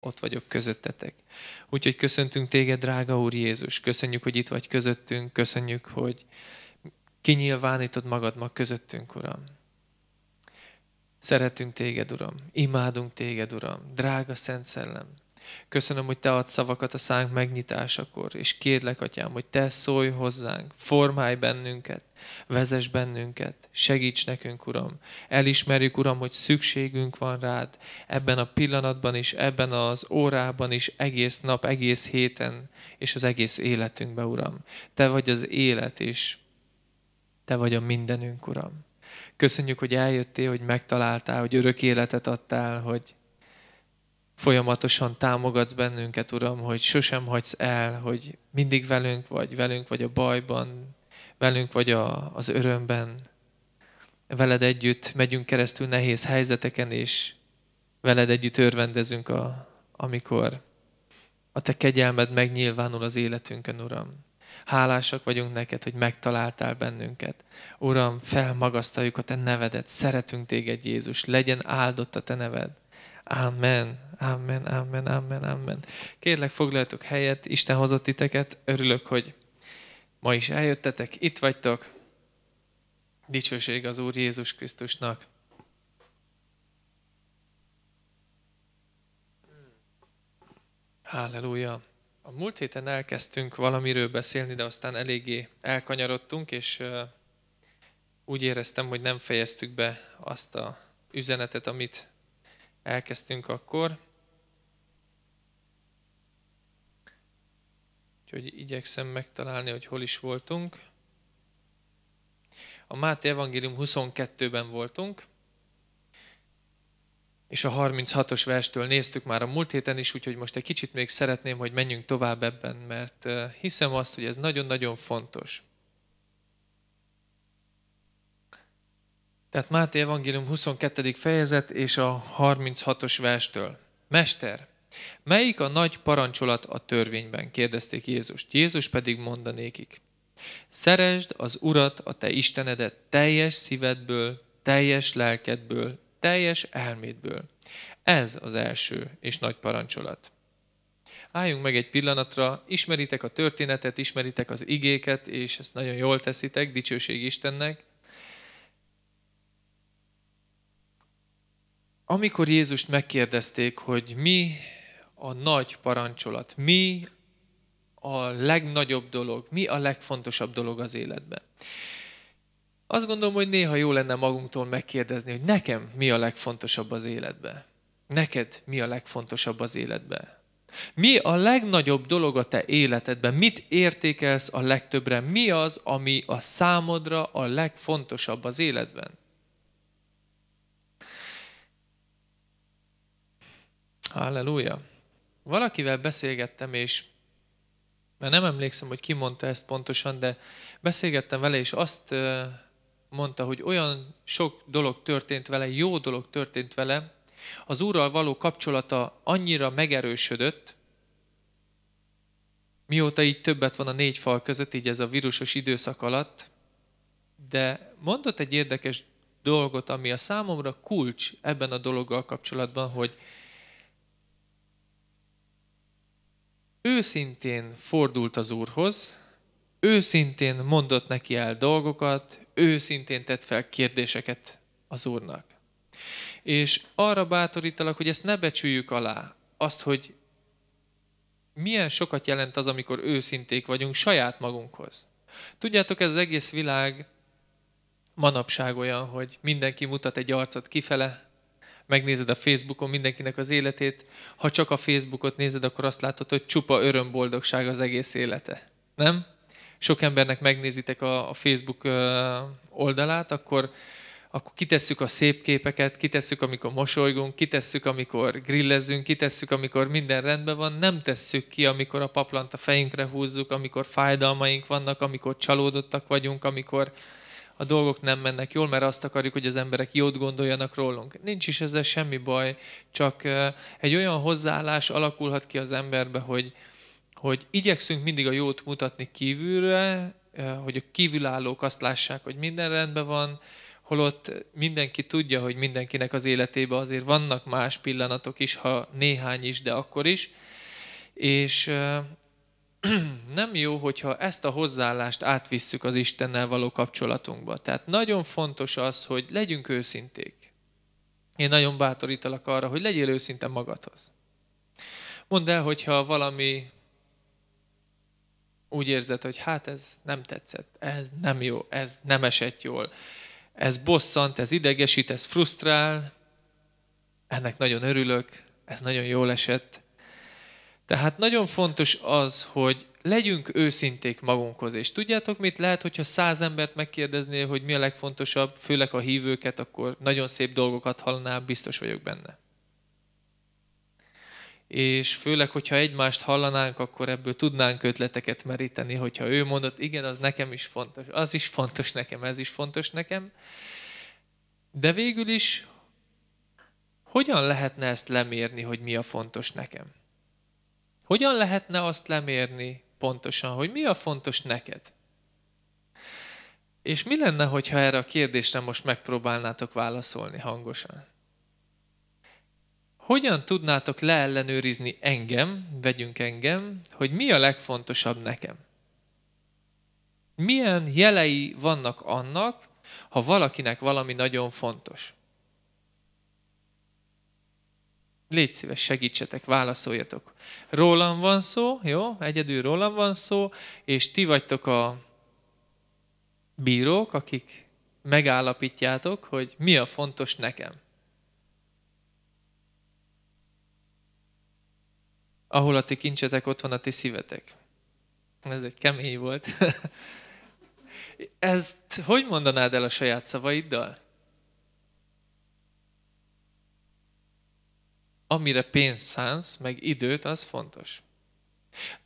ott vagyok közöttetek. Úgyhogy köszöntünk téged, drága Úr Jézus, köszönjük, hogy itt vagy közöttünk, köszönjük, hogy kinyilvánítod magad ma közöttünk, Uram. Szeretünk téged, Uram, imádunk téged, Uram, drága Szent Szellem, Köszönöm, hogy te adsz szavakat a szánk megnyitásakor, és kérlek, atyám, hogy te szólj hozzánk, formálj bennünket, vezess bennünket, segíts nekünk, Uram. Elismerjük, Uram, hogy szükségünk van rád ebben a pillanatban is, ebben az órában is, egész nap, egész héten, és az egész életünkben, Uram. Te vagy az élet, és te vagy a mindenünk, Uram. Köszönjük, hogy eljöttél, hogy megtaláltál, hogy örök életet adtál, hogy folyamatosan támogatsz bennünket, Uram, hogy sosem hagysz el, hogy mindig velünk vagy, velünk vagy a bajban, velünk vagy a, az örömben. Veled együtt megyünk keresztül nehéz helyzeteken, és veled együtt örvendezünk, a, amikor a te kegyelmed megnyilvánul az életünkön, Uram. Hálásak vagyunk neked, hogy megtaláltál bennünket. Uram, felmagasztaljuk a te nevedet, szeretünk téged, Jézus, legyen áldott a te neved. Amen. Amen, amen, amen, amen. Kérlek, foglaljatok helyet, Isten hozott titeket, örülök, hogy ma is eljöttetek, itt vagytok. Dicsőség az Úr Jézus Krisztusnak. Halleluja! A múlt héten elkezdtünk valamiről beszélni, de aztán eléggé elkanyarodtunk, és úgy éreztem, hogy nem fejeztük be azt a üzenetet, amit elkezdtünk akkor. Úgyhogy igyekszem megtalálni, hogy hol is voltunk. A Máté Evangélium 22-ben voltunk, és a 36-os verstől néztük már a múlt héten is, úgyhogy most egy kicsit még szeretném, hogy menjünk tovább ebben, mert eh, hiszem azt, hogy ez nagyon-nagyon fontos. Tehát Máté Evangélium 22. fejezet és a 36-os verstől. Mester, Melyik a nagy parancsolat a törvényben? kérdezték Jézust. Jézus pedig mondanékik. Szeresd az Urat, a te Istenedet teljes szívedből, teljes lelkedből, teljes elmédből. Ez az első és nagy parancsolat. Álljunk meg egy pillanatra, ismeritek a történetet, ismeritek az igéket, és ezt nagyon jól teszitek, dicsőség Istennek. Amikor Jézust megkérdezték, hogy mi a nagy parancsolat? Mi a legnagyobb dolog? Mi a legfontosabb dolog az életben? Azt gondolom, hogy néha jó lenne magunktól megkérdezni, hogy nekem mi a legfontosabb az életben? Neked mi a legfontosabb az életben? Mi a legnagyobb dolog a te életedben? Mit értékelsz a legtöbbre? Mi az, ami a számodra a legfontosabb az életben? Halleluja! valakivel beszélgettem, és mert nem emlékszem, hogy ki mondta ezt pontosan, de beszélgettem vele, és azt mondta, hogy olyan sok dolog történt vele, jó dolog történt vele, az Úrral való kapcsolata annyira megerősödött, mióta így többet van a négy fal között, így ez a vírusos időszak alatt, de mondott egy érdekes dolgot, ami a számomra kulcs ebben a dologgal kapcsolatban, hogy őszintén fordult az Úrhoz, őszintén mondott neki el dolgokat, őszintén tett fel kérdéseket az Úrnak. És arra bátorítalak, hogy ezt ne becsüljük alá, azt, hogy milyen sokat jelent az, amikor őszinték vagyunk saját magunkhoz. Tudjátok, ez az egész világ manapság olyan, hogy mindenki mutat egy arcot kifele, megnézed a Facebookon mindenkinek az életét, ha csak a Facebookot nézed, akkor azt látod, hogy csupa örömboldogság az egész élete. Nem? Sok embernek megnézitek a, Facebook oldalát, akkor akkor kitesszük a szép képeket, kitesszük, amikor mosolygunk, kitesszük, amikor grillezünk, kitesszük, amikor minden rendben van, nem tesszük ki, amikor a paplant a fejünkre húzzuk, amikor fájdalmaink vannak, amikor csalódottak vagyunk, amikor a dolgok nem mennek jól, mert azt akarjuk, hogy az emberek jót gondoljanak rólunk. Nincs is ezzel semmi baj, csak egy olyan hozzáállás alakulhat ki az emberbe, hogy, hogy igyekszünk mindig a jót mutatni kívülre, hogy a kívülállók azt lássák, hogy minden rendben van, holott mindenki tudja, hogy mindenkinek az életében azért vannak más pillanatok is, ha néhány is, de akkor is. És nem jó, hogyha ezt a hozzáállást átvisszük az Istennel való kapcsolatunkba. Tehát nagyon fontos az, hogy legyünk őszinték. Én nagyon bátorítalak arra, hogy legyél őszinte magadhoz. Mondd el, hogyha valami úgy érzed, hogy hát ez nem tetszett, ez nem jó, ez nem esett jól, ez bosszant, ez idegesít, ez frusztrál, ennek nagyon örülök, ez nagyon jól esett, tehát nagyon fontos az, hogy legyünk őszinték magunkhoz, és tudjátok mit? Lehet, hogyha száz embert megkérdeznél, hogy mi a legfontosabb, főleg a hívőket, akkor nagyon szép dolgokat hallanál, biztos vagyok benne. És főleg, hogyha egymást hallanánk, akkor ebből tudnánk ötleteket meríteni, hogyha ő mondott, igen, az nekem is fontos, az is fontos nekem, ez is fontos nekem. De végül is, hogyan lehetne ezt lemérni, hogy mi a fontos nekem? Hogyan lehetne azt lemérni pontosan, hogy mi a fontos neked? És mi lenne, hogyha erre a kérdésre most megpróbálnátok válaszolni hangosan? Hogyan tudnátok leellenőrizni engem, vegyünk engem, hogy mi a legfontosabb nekem? Milyen jelei vannak annak, ha valakinek valami nagyon fontos? légy szíves, segítsetek, válaszoljatok. Rólam van szó, jó? Egyedül rólam van szó, és ti vagytok a bírók, akik megállapítjátok, hogy mi a fontos nekem. Ahol a ti kincsetek, ott van a ti szívetek. Ez egy kemény volt. Ezt hogy mondanád el a saját szavaiddal? amire pénzt szánsz, meg időt, az fontos.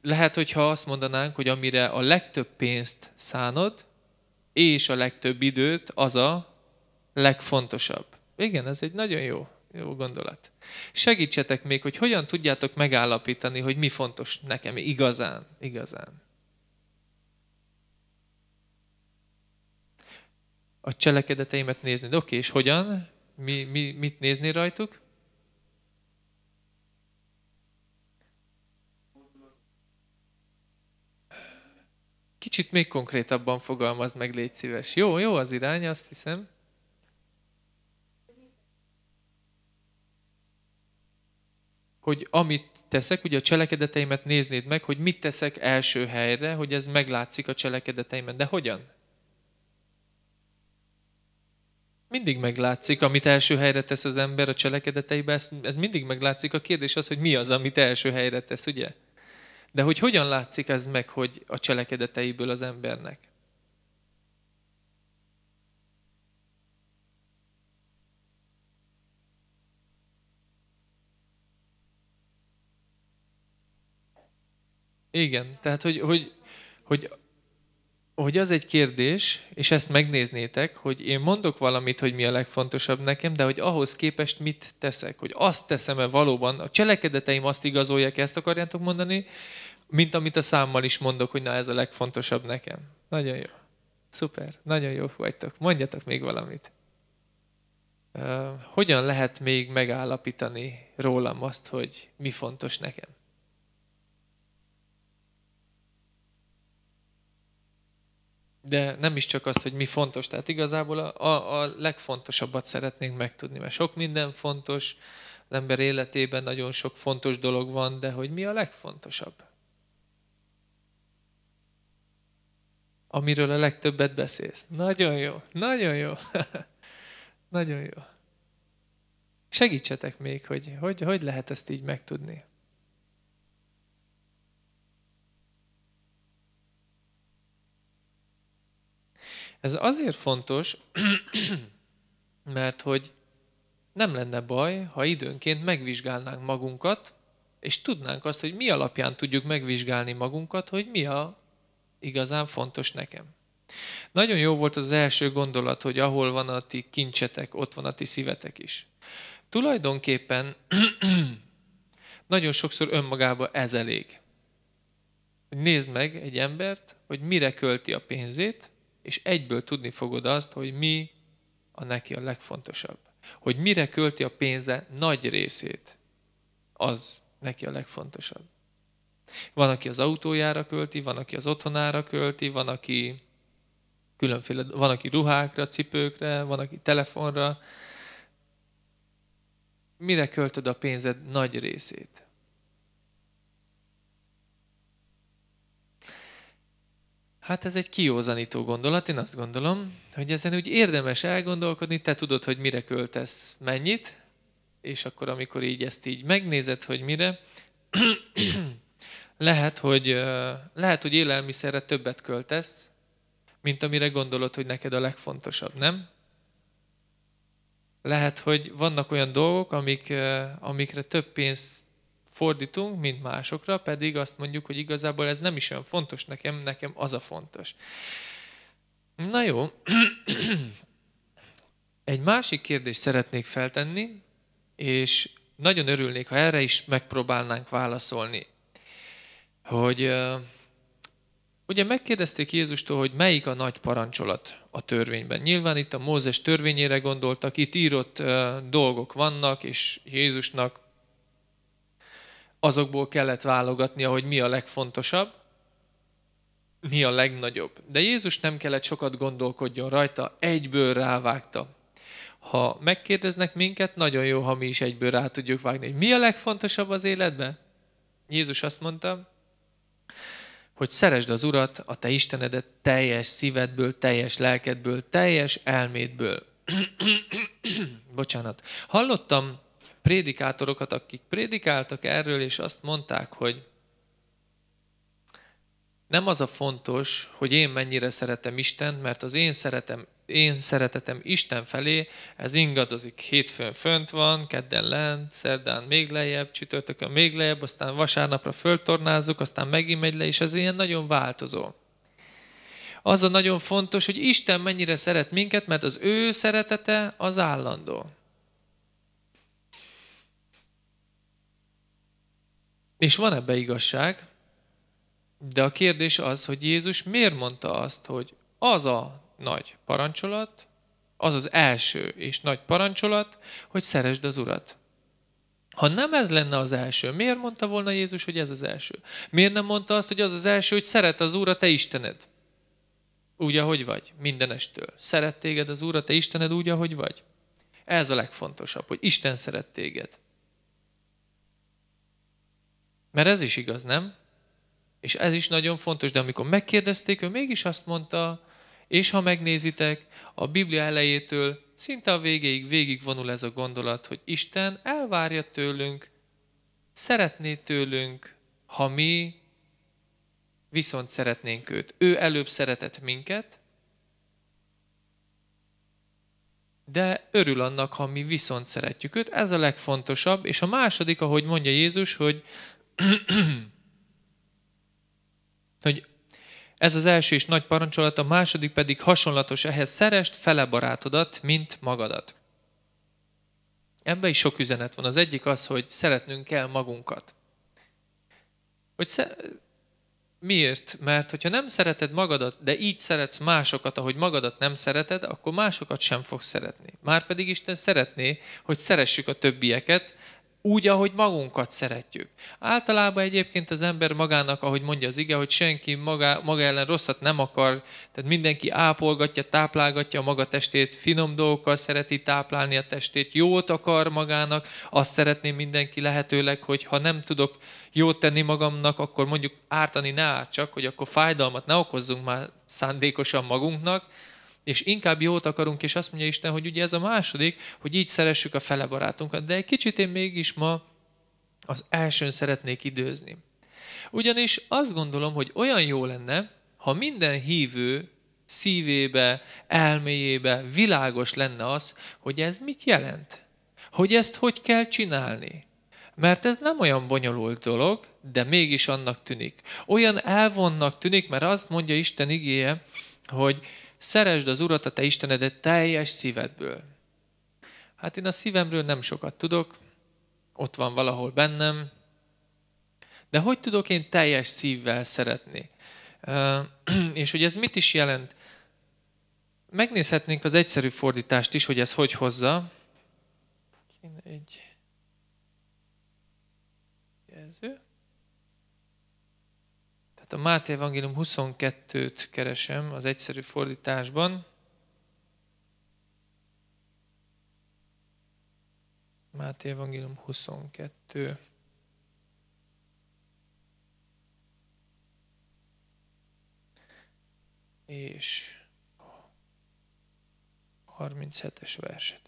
Lehet, hogyha azt mondanánk, hogy amire a legtöbb pénzt szánod, és a legtöbb időt, az a legfontosabb. Igen, ez egy nagyon jó, jó gondolat. Segítsetek még, hogy hogyan tudjátok megállapítani, hogy mi fontos nekem igazán, igazán. A cselekedeteimet nézni, oké, és hogyan? Mi, mi, mit nézni rajtuk? Kicsit még konkrétabban fogalmaz meg, légy szíves. Jó, jó az irány, azt hiszem. Hogy amit teszek, ugye a cselekedeteimet néznéd meg, hogy mit teszek első helyre, hogy ez meglátszik a cselekedeteimen. De hogyan? Mindig meglátszik, amit első helyre tesz az ember a cselekedeteibe, ez, ez mindig meglátszik. A kérdés az, hogy mi az, amit első helyre tesz, ugye? De hogy hogyan látszik ez meg, hogy a cselekedeteiből az embernek? Igen, tehát hogy, hogy, hogy hogy az egy kérdés, és ezt megnéznétek, hogy én mondok valamit, hogy mi a legfontosabb nekem, de hogy ahhoz képest mit teszek, hogy azt teszem-e valóban, a cselekedeteim azt igazolják, ezt akarjátok mondani, mint amit a számmal is mondok, hogy na ez a legfontosabb nekem. Nagyon jó. Szuper, nagyon jó vagytok. Mondjatok még valamit. hogyan lehet még megállapítani rólam azt, hogy mi fontos nekem? de nem is csak azt, hogy mi fontos. Tehát igazából a, a legfontosabbat szeretnénk megtudni, mert sok minden fontos, az ember életében nagyon sok fontos dolog van, de hogy mi a legfontosabb? Amiről a legtöbbet beszélsz. Nagyon jó, nagyon jó, nagyon jó. Segítsetek még, hogy, hogy hogy lehet ezt így megtudni. Ez azért fontos, mert hogy nem lenne baj, ha időnként megvizsgálnánk magunkat, és tudnánk azt, hogy mi alapján tudjuk megvizsgálni magunkat, hogy mi a igazán fontos nekem. Nagyon jó volt az első gondolat, hogy ahol van a ti kincsetek, ott van a ti szívetek is. Tulajdonképpen nagyon sokszor önmagába ez elég. Nézd meg egy embert, hogy mire költi a pénzét, és egyből tudni fogod azt, hogy mi a neki a legfontosabb. Hogy mire költi a pénze nagy részét, az neki a legfontosabb. Van, aki az autójára költi, van, aki az otthonára költi, van, aki különféle, van, aki ruhákra, cipőkre, van, aki telefonra. Mire költöd a pénzed nagy részét? Hát ez egy kiózanító gondolat, én azt gondolom, hogy ezen úgy érdemes elgondolkodni, te tudod, hogy mire költesz mennyit, és akkor, amikor így ezt így megnézed, hogy mire, lehet, hogy, lehet, hogy élelmiszerre többet költesz, mint amire gondolod, hogy neked a legfontosabb, nem? Lehet, hogy vannak olyan dolgok, amik, amikre több pénzt fordítunk, mint másokra, pedig azt mondjuk, hogy igazából ez nem is olyan fontos nekem, nekem az a fontos. Na jó, egy másik kérdést szeretnék feltenni, és nagyon örülnék, ha erre is megpróbálnánk válaszolni. Hogy ugye megkérdezték Jézustól, hogy melyik a nagy parancsolat a törvényben. Nyilván itt a Mózes törvényére gondoltak, itt írott dolgok vannak, és Jézusnak azokból kellett válogatnia, hogy mi a legfontosabb, mi a legnagyobb. De Jézus nem kellett sokat gondolkodjon rajta, egyből rávágta. Ha megkérdeznek minket, nagyon jó, ha mi is egyből rá tudjuk vágni, hogy mi a legfontosabb az életben. Jézus azt mondta, hogy szeresd az Urat, a te Istenedet teljes szívedből, teljes lelkedből, teljes elmédből. Bocsánat. Hallottam prédikátorokat, akik prédikáltak erről, és azt mondták, hogy nem az a fontos, hogy én mennyire szeretem Istent, mert az én, szeretem, én szeretetem Isten felé, ez ingadozik. Hétfőn fönt van, kedden lent, szerdán még lejjebb, csütörtökön még lejjebb, aztán vasárnapra föltornázzuk, aztán megint megy le, és ez ilyen nagyon változó. Az a nagyon fontos, hogy Isten mennyire szeret minket, mert az ő szeretete az állandó. És van ebbe igazság, de a kérdés az, hogy Jézus miért mondta azt, hogy az a nagy parancsolat, az az első és nagy parancsolat, hogy szeresd az Urat. Ha nem ez lenne az első, miért mondta volna Jézus, hogy ez az első? Miért nem mondta azt, hogy az az első, hogy szeret az Úr a te Istened? Úgy, ahogy vagy, mindenestől. Szeret téged az Úr a te Istened úgy, ahogy vagy. Ez a legfontosabb, hogy Isten szeret téged. Mert ez is igaz, nem? És ez is nagyon fontos, de amikor megkérdezték, ő mégis azt mondta, és ha megnézitek, a Biblia elejétől szinte a végéig végigvonul ez a gondolat, hogy Isten elvárja tőlünk, szeretné tőlünk, ha mi viszont szeretnénk őt. Ő előbb szeretett minket, de örül annak, ha mi viszont szeretjük őt. Ez a legfontosabb. És a második, ahogy mondja Jézus, hogy hogy ez az első és nagy parancsolat, a második pedig hasonlatos ehhez, szerest fele barátodat, mint magadat. Ebben is sok üzenet van. Az egyik az, hogy szeretnünk kell magunkat. Hogy sze... Miért? Mert hogyha nem szereted magadat, de így szeretsz másokat, ahogy magadat nem szereted, akkor másokat sem fogsz szeretni. Márpedig Isten szeretné, hogy szeressük a többieket, úgy, ahogy magunkat szeretjük. Általában egyébként az ember magának, ahogy mondja az ige, hogy senki maga, maga ellen rosszat nem akar, tehát mindenki ápolgatja, táplálgatja a maga testét, finom dolgokkal szereti táplálni a testét, jót akar magának, azt szeretném mindenki lehetőleg, hogy ha nem tudok jót tenni magamnak, akkor mondjuk ártani ne árt csak, hogy akkor fájdalmat ne okozzunk már szándékosan magunknak, és inkább jót akarunk, és azt mondja Isten, hogy ugye ez a második, hogy így szeressük a fele barátunkat. De egy kicsit én mégis ma az elsőn szeretnék időzni. Ugyanis azt gondolom, hogy olyan jó lenne, ha minden hívő szívébe, elméjébe világos lenne az, hogy ez mit jelent. Hogy ezt hogy kell csinálni. Mert ez nem olyan bonyolult dolog, de mégis annak tűnik. Olyan elvonnak tűnik, mert azt mondja Isten igéje, hogy Szeresd az Urat, a te Istenedet teljes szívedből. Hát én a szívemről nem sokat tudok, ott van valahol bennem, de hogy tudok én teljes szívvel szeretni? És hogy ez mit is jelent? Megnézhetnénk az egyszerű fordítást is, hogy ez hogy hozza. Egy, Tehát a Máté Evangélium 22-t keresem az egyszerű fordításban. Máté Evangélium 22. És 37-es verset.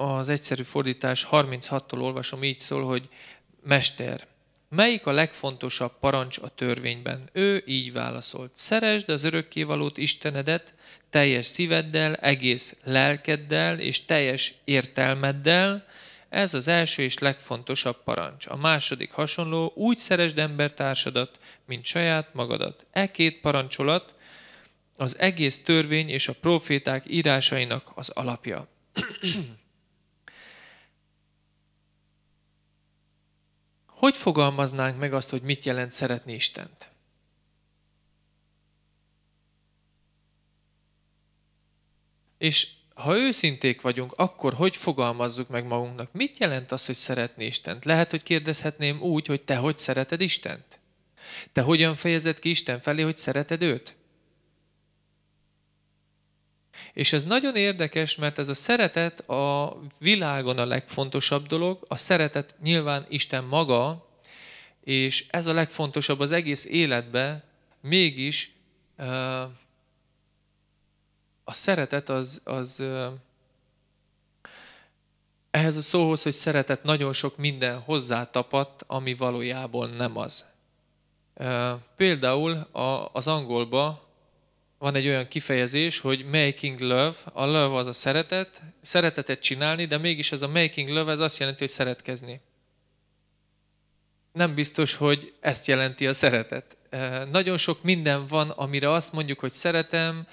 az egyszerű fordítás 36-tól olvasom, így szól, hogy Mester, melyik a legfontosabb parancs a törvényben? Ő így válaszolt, szeresd az örökkévalót Istenedet teljes szíveddel, egész lelkeddel és teljes értelmeddel, ez az első és legfontosabb parancs. A második hasonló, úgy szeresd embertársadat, mint saját magadat. E két parancsolat az egész törvény és a proféták írásainak az alapja. hogy fogalmaznánk meg azt, hogy mit jelent szeretni Istent? És ha őszinték vagyunk, akkor hogy fogalmazzuk meg magunknak? Mit jelent az, hogy szeretni Istent? Lehet, hogy kérdezhetném úgy, hogy te hogy szereted Istent? Te hogyan fejezed ki Isten felé, hogy szereted őt? És ez nagyon érdekes, mert ez a szeretet a világon a legfontosabb dolog, a szeretet nyilván Isten maga, és ez a legfontosabb az egész életbe, mégis a szeretet az, az ehhez a szóhoz, hogy szeretet nagyon sok minden hozzátapadt, ami valójában nem az. Például az angolba van egy olyan kifejezés, hogy making love, a love az a szeretet, szeretetet csinálni, de mégis ez a making love, ez azt jelenti, hogy szeretkezni. Nem biztos, hogy ezt jelenti a szeretet. Nagyon sok minden van, amire azt mondjuk, hogy szeretem,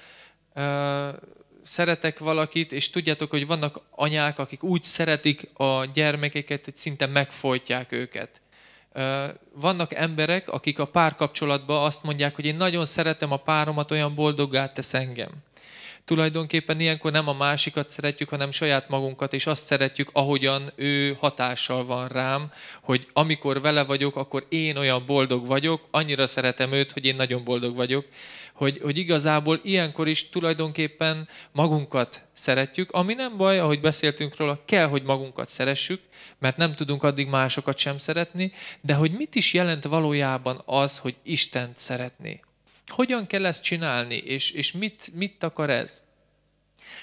szeretek valakit, és tudjátok, hogy vannak anyák, akik úgy szeretik a gyermekeket, hogy szinte megfojtják őket vannak emberek, akik a párkapcsolatban azt mondják, hogy én nagyon szeretem a páromat, olyan boldoggá tesz engem tulajdonképpen ilyenkor nem a másikat szeretjük, hanem saját magunkat, és azt szeretjük, ahogyan ő hatással van rám, hogy amikor vele vagyok, akkor én olyan boldog vagyok, annyira szeretem őt, hogy én nagyon boldog vagyok, hogy, hogy igazából ilyenkor is tulajdonképpen magunkat szeretjük, ami nem baj, ahogy beszéltünk róla, kell, hogy magunkat szeressük, mert nem tudunk addig másokat sem szeretni, de hogy mit is jelent valójában az, hogy Istent szeretni. Hogyan kell ezt csinálni, és, és mit, mit akar ez?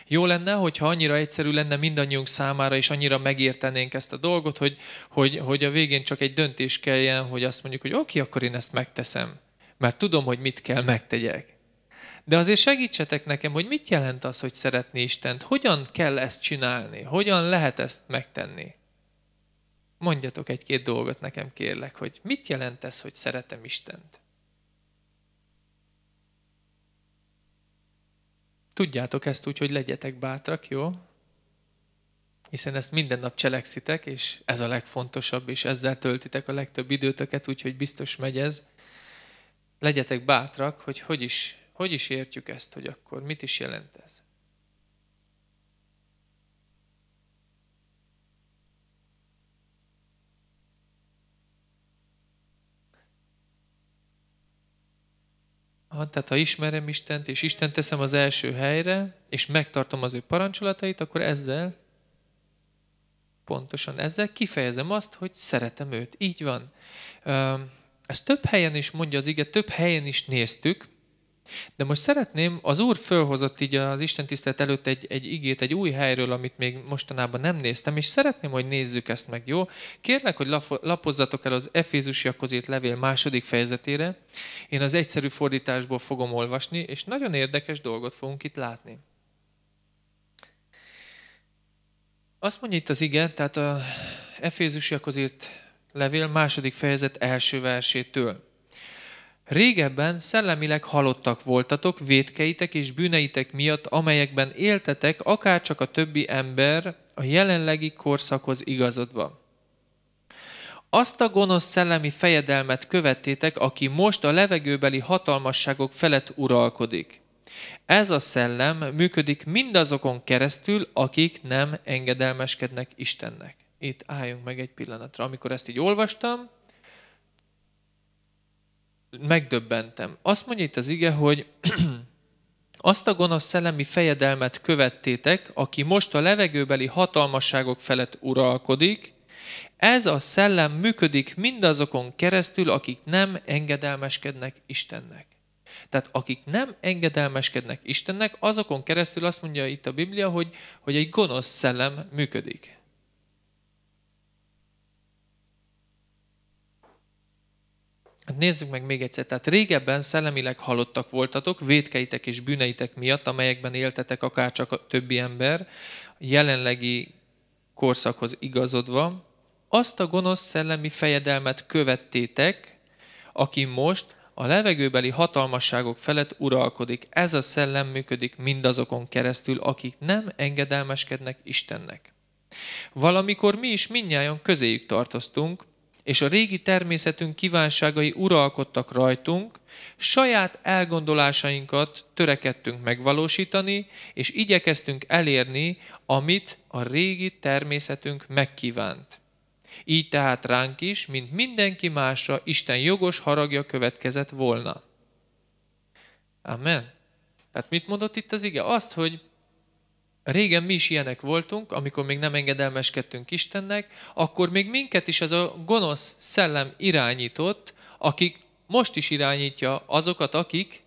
Jó lenne, hogyha annyira egyszerű lenne mindannyiunk számára, és annyira megértenénk ezt a dolgot, hogy, hogy, hogy a végén csak egy döntés kelljen, hogy azt mondjuk, hogy oké, akkor én ezt megteszem, mert tudom, hogy mit kell megtegyek. De azért segítsetek nekem, hogy mit jelent az, hogy szeretni Istent, hogyan kell ezt csinálni, hogyan lehet ezt megtenni. Mondjatok egy-két dolgot nekem, kérlek, hogy mit jelent ez, hogy szeretem Istent? Tudjátok ezt úgy, hogy legyetek bátrak, jó? Hiszen ezt minden nap cselekszitek, és ez a legfontosabb, és ezzel töltitek a legtöbb időtöket, úgyhogy biztos megy ez. Legyetek bátrak, hogy hogy is, hogy is értjük ezt, hogy akkor mit is jelent Ha, tehát ha ismerem Istent, és Isten teszem az első helyre, és megtartom az ő parancsolatait, akkor ezzel, pontosan ezzel kifejezem azt, hogy szeretem őt. Így van. Ezt több helyen is mondja az ige, több helyen is néztük, de most szeretném, az Úr fölhozott így az Isten tisztelt előtt egy, egy igét, egy új helyről, amit még mostanában nem néztem, és szeretném, hogy nézzük ezt meg, jó? Kérlek, hogy lapozzatok el az Efézusiakhoz írt levél második fejezetére. Én az egyszerű fordításból fogom olvasni, és nagyon érdekes dolgot fogunk itt látni. Azt mondja itt az ige, tehát a Efézusiakhoz írt levél második fejezet első versétől. Régebben szellemileg halottak voltatok vétkeitek és bűneitek miatt, amelyekben éltetek akárcsak a többi ember a jelenlegi korszakhoz igazodva. Azt a gonosz szellemi fejedelmet követtétek, aki most a levegőbeli hatalmasságok felett uralkodik. Ez a szellem működik mindazokon keresztül, akik nem engedelmeskednek Istennek. Itt álljunk meg egy pillanatra. Amikor ezt így olvastam, megdöbbentem. Azt mondja itt az ige, hogy azt a gonosz szellemi fejedelmet követtétek, aki most a levegőbeli hatalmasságok felett uralkodik, ez a szellem működik mindazokon keresztül, akik nem engedelmeskednek Istennek. Tehát akik nem engedelmeskednek Istennek, azokon keresztül azt mondja itt a Biblia, hogy, hogy egy gonosz szellem működik. Hát nézzük meg még egyszer. Tehát régebben szellemileg halottak voltatok, védkeitek és bűneitek miatt, amelyekben éltetek akár csak a többi ember, jelenlegi korszakhoz igazodva, azt a gonosz szellemi fejedelmet követtétek, aki most a levegőbeli hatalmasságok felett uralkodik. Ez a szellem működik mindazokon keresztül, akik nem engedelmeskednek Istennek. Valamikor mi is minnyáján közéjük tartoztunk, és a régi természetünk kívánságai uralkodtak rajtunk, saját elgondolásainkat törekedtünk megvalósítani, és igyekeztünk elérni, amit a régi természetünk megkívánt. Így tehát ránk is, mint mindenki másra, Isten jogos haragja következett volna. Amen. Tehát mit mondott itt az ige? Azt, hogy Régen mi is ilyenek voltunk, amikor még nem engedelmeskedtünk Istennek, akkor még minket is ez a gonosz szellem irányított, akik most is irányítja azokat, akik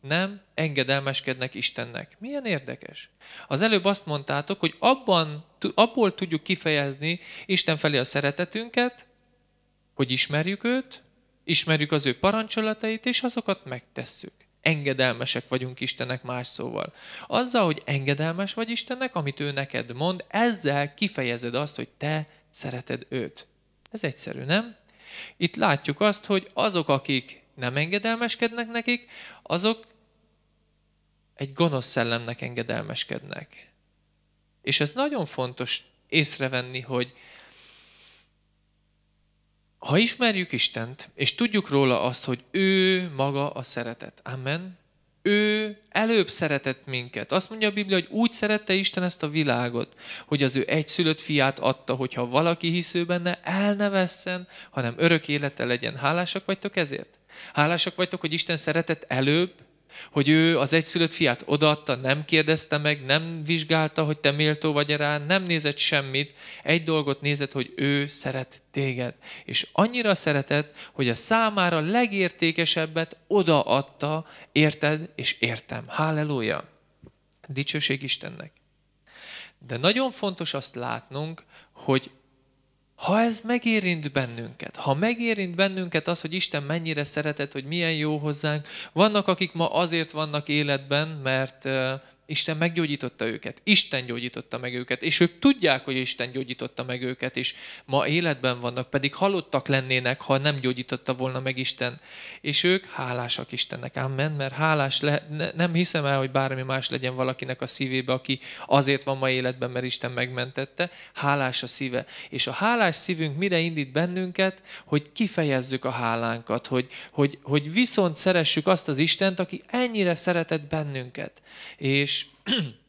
nem engedelmeskednek Istennek. Milyen érdekes. Az előbb azt mondtátok, hogy abban, abból tudjuk kifejezni Isten felé a szeretetünket, hogy ismerjük őt, ismerjük az ő parancsolatait, és azokat megtesszük engedelmesek vagyunk Istennek más szóval. Azzal, hogy engedelmes vagy Istennek, amit ő neked mond, ezzel kifejezed azt, hogy te szereted őt. Ez egyszerű, nem? Itt látjuk azt, hogy azok, akik nem engedelmeskednek nekik, azok egy gonosz szellemnek engedelmeskednek. És ez nagyon fontos észrevenni, hogy ha ismerjük Istent, és tudjuk róla azt, hogy ő maga a szeretet. Amen. Ő előbb szeretett minket. Azt mondja a Biblia, hogy úgy szerette Isten ezt a világot, hogy az ő egyszülött fiát adta, hogyha valaki hisző benne, el ne vesszen, hanem örök élete legyen. Hálásak vagytok ezért? Hálásak vagytok, hogy Isten szeretett előbb, hogy ő az egyszülött fiát odaadta, nem kérdezte meg, nem vizsgálta, hogy te méltó vagy rá, nem nézett semmit, egy dolgot nézett, hogy ő szeret téged. És annyira szeretett, hogy a számára legértékesebbet odaadta, érted és értem. Halleluja! Dicsőség Istennek! De nagyon fontos azt látnunk, hogy ha ez megérint bennünket, ha megérint bennünket az, hogy Isten mennyire szeretett, hogy milyen jó hozzánk, vannak, akik ma azért vannak életben, mert Isten meggyógyította őket. Isten gyógyította meg őket. És ők tudják, hogy Isten gyógyította meg őket, és ma életben vannak, pedig halottak lennének, ha nem gyógyította volna meg Isten. És ők hálásak Istennek. Amen, mert hálás le, ne, nem hiszem el, hogy bármi más legyen valakinek a szívébe, aki azért van ma életben, mert Isten megmentette. Hálás a szíve. És a hálás szívünk mire indít bennünket, hogy kifejezzük a hálánkat, hogy, hogy, hogy viszont szeressük azt az Istent, aki ennyire szeretett bennünket. És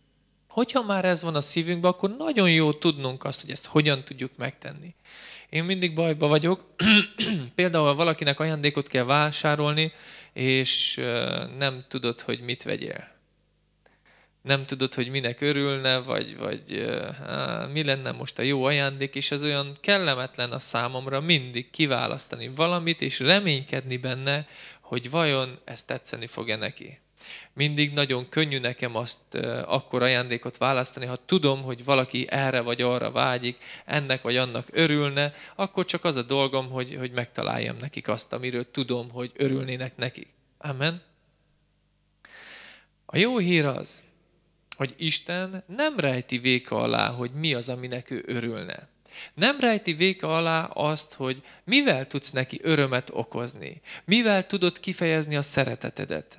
Hogyha már ez van a szívünkben, akkor nagyon jó tudnunk azt, hogy ezt hogyan tudjuk megtenni. Én mindig bajba vagyok. Például, valakinek ajándékot kell vásárolni, és nem tudod, hogy mit vegyél. Nem tudod, hogy minek örülne, vagy, vagy á, mi lenne most a jó ajándék, és ez olyan kellemetlen a számomra mindig kiválasztani valamit, és reménykedni benne, hogy vajon ez tetszeni fog-e neki. Mindig nagyon könnyű nekem azt akkor ajándékot választani, ha tudom, hogy valaki erre vagy arra vágyik, ennek vagy annak örülne, akkor csak az a dolgom, hogy, hogy megtaláljam nekik azt, amiről tudom, hogy örülnének nekik. Amen. A jó hír az, hogy Isten nem rejti véka alá, hogy mi az, aminek ő örülne. Nem rejti véka alá azt, hogy mivel tudsz neki örömet okozni, mivel tudod kifejezni a szeretetedet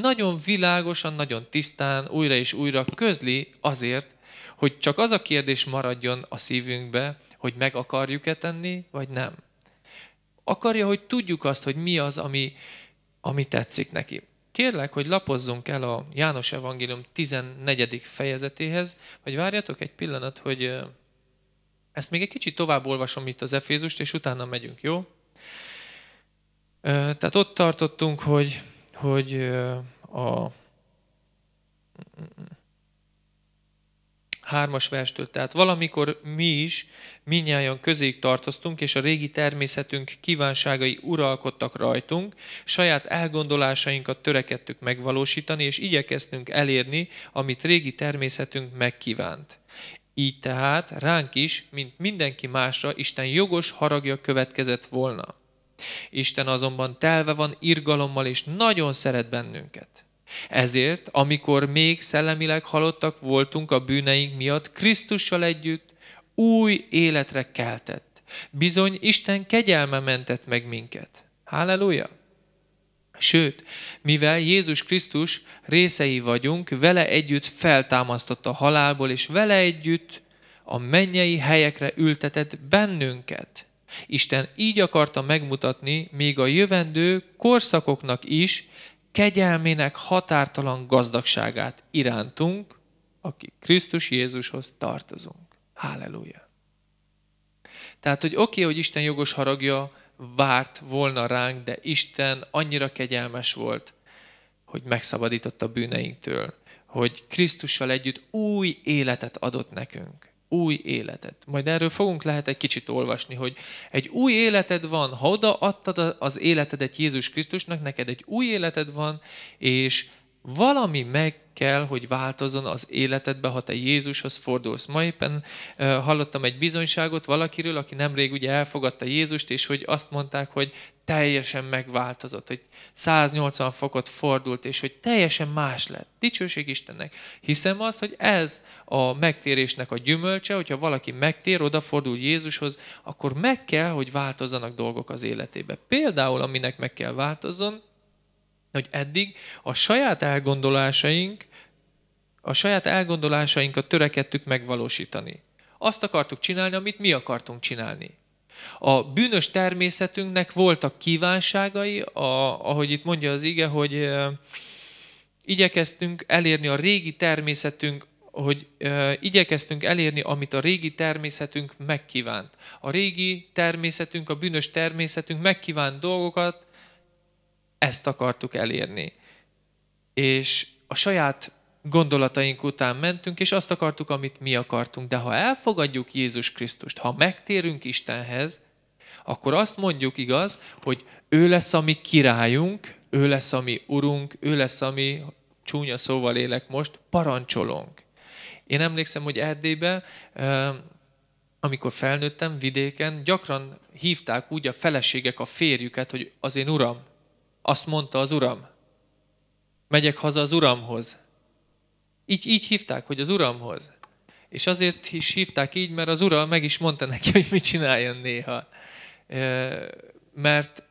nagyon világosan, nagyon tisztán újra és újra közli azért, hogy csak az a kérdés maradjon a szívünkbe, hogy meg akarjuk-e tenni, vagy nem. Akarja, hogy tudjuk azt, hogy mi az, ami, ami tetszik neki. Kérlek, hogy lapozzunk el a János Evangélium 14. fejezetéhez, vagy várjatok egy pillanat, hogy ezt még egy kicsit tovább olvasom itt az Efézust, és utána megyünk, jó? Tehát ott tartottunk, hogy hogy a hármas verstől. Tehát valamikor mi is minnyáján közéig tartoztunk, és a régi természetünk kívánságai uralkodtak rajtunk, saját elgondolásainkat törekedtük megvalósítani, és igyekeztünk elérni, amit régi természetünk megkívánt. Így tehát ránk is, mint mindenki másra, Isten jogos haragja következett volna. Isten azonban telve van irgalommal, és nagyon szeret bennünket. Ezért, amikor még szellemileg halottak voltunk a bűneink miatt, Krisztussal együtt új életre keltett. Bizony, Isten kegyelme mentett meg minket. Halleluja! Sőt, mivel Jézus Krisztus részei vagyunk, vele együtt feltámasztott a halálból, és vele együtt a mennyei helyekre ültetett bennünket – Isten így akarta megmutatni még a jövendő korszakoknak is kegyelmének határtalan gazdagságát irántunk, aki Krisztus Jézushoz tartozunk. Halleluja! Tehát, hogy oké, okay, hogy Isten jogos haragja várt volna ránk, de Isten annyira kegyelmes volt, hogy megszabadított a bűneinktől, hogy Krisztussal együtt új életet adott nekünk új életet. Majd erről fogunk lehet egy kicsit olvasni, hogy egy új életed van, ha odaadtad az életedet Jézus Krisztusnak, neked egy új életed van, és valami meg kell, hogy változon az életedbe, ha te Jézushoz fordulsz. Ma éppen hallottam egy bizonyságot valakiről, aki nemrég ugye elfogadta Jézust, és hogy azt mondták, hogy teljesen megváltozott, hogy 180 fokot fordult, és hogy teljesen más lett. Dicsőség Istennek. Hiszem azt, hogy ez a megtérésnek a gyümölcse, hogyha valaki megtér, odafordul Jézushoz, akkor meg kell, hogy változzanak dolgok az életébe. Például, aminek meg kell változzon, hogy eddig a saját elgondolásaink, a saját elgondolásainkat törekedtük megvalósítani. Azt akartuk csinálni, amit mi akartunk csinálni. A bűnös természetünknek voltak kívánságai, a, ahogy itt mondja az ige, hogy e, igyekeztünk elérni a régi természetünk, hogy e, igyekeztünk elérni, amit a régi természetünk megkívánt. A régi természetünk, a bűnös természetünk megkívánt dolgokat, ezt akartuk elérni. És a saját gondolataink után mentünk, és azt akartuk, amit mi akartunk. De ha elfogadjuk Jézus Krisztust, ha megtérünk Istenhez, akkor azt mondjuk igaz, hogy ő lesz a mi királyunk, ő lesz a mi urunk, ő lesz a mi, csúnya szóval élek most, parancsolónk. Én emlékszem, hogy Erdélyben, amikor felnőttem vidéken, gyakran hívták úgy a feleségek a férjüket, hogy az én uram, azt mondta az uram. Megyek haza az uramhoz. Így, így hívták, hogy az uramhoz. És azért is hívták így, mert az ura meg is mondta neki, hogy mit csináljon néha. Mert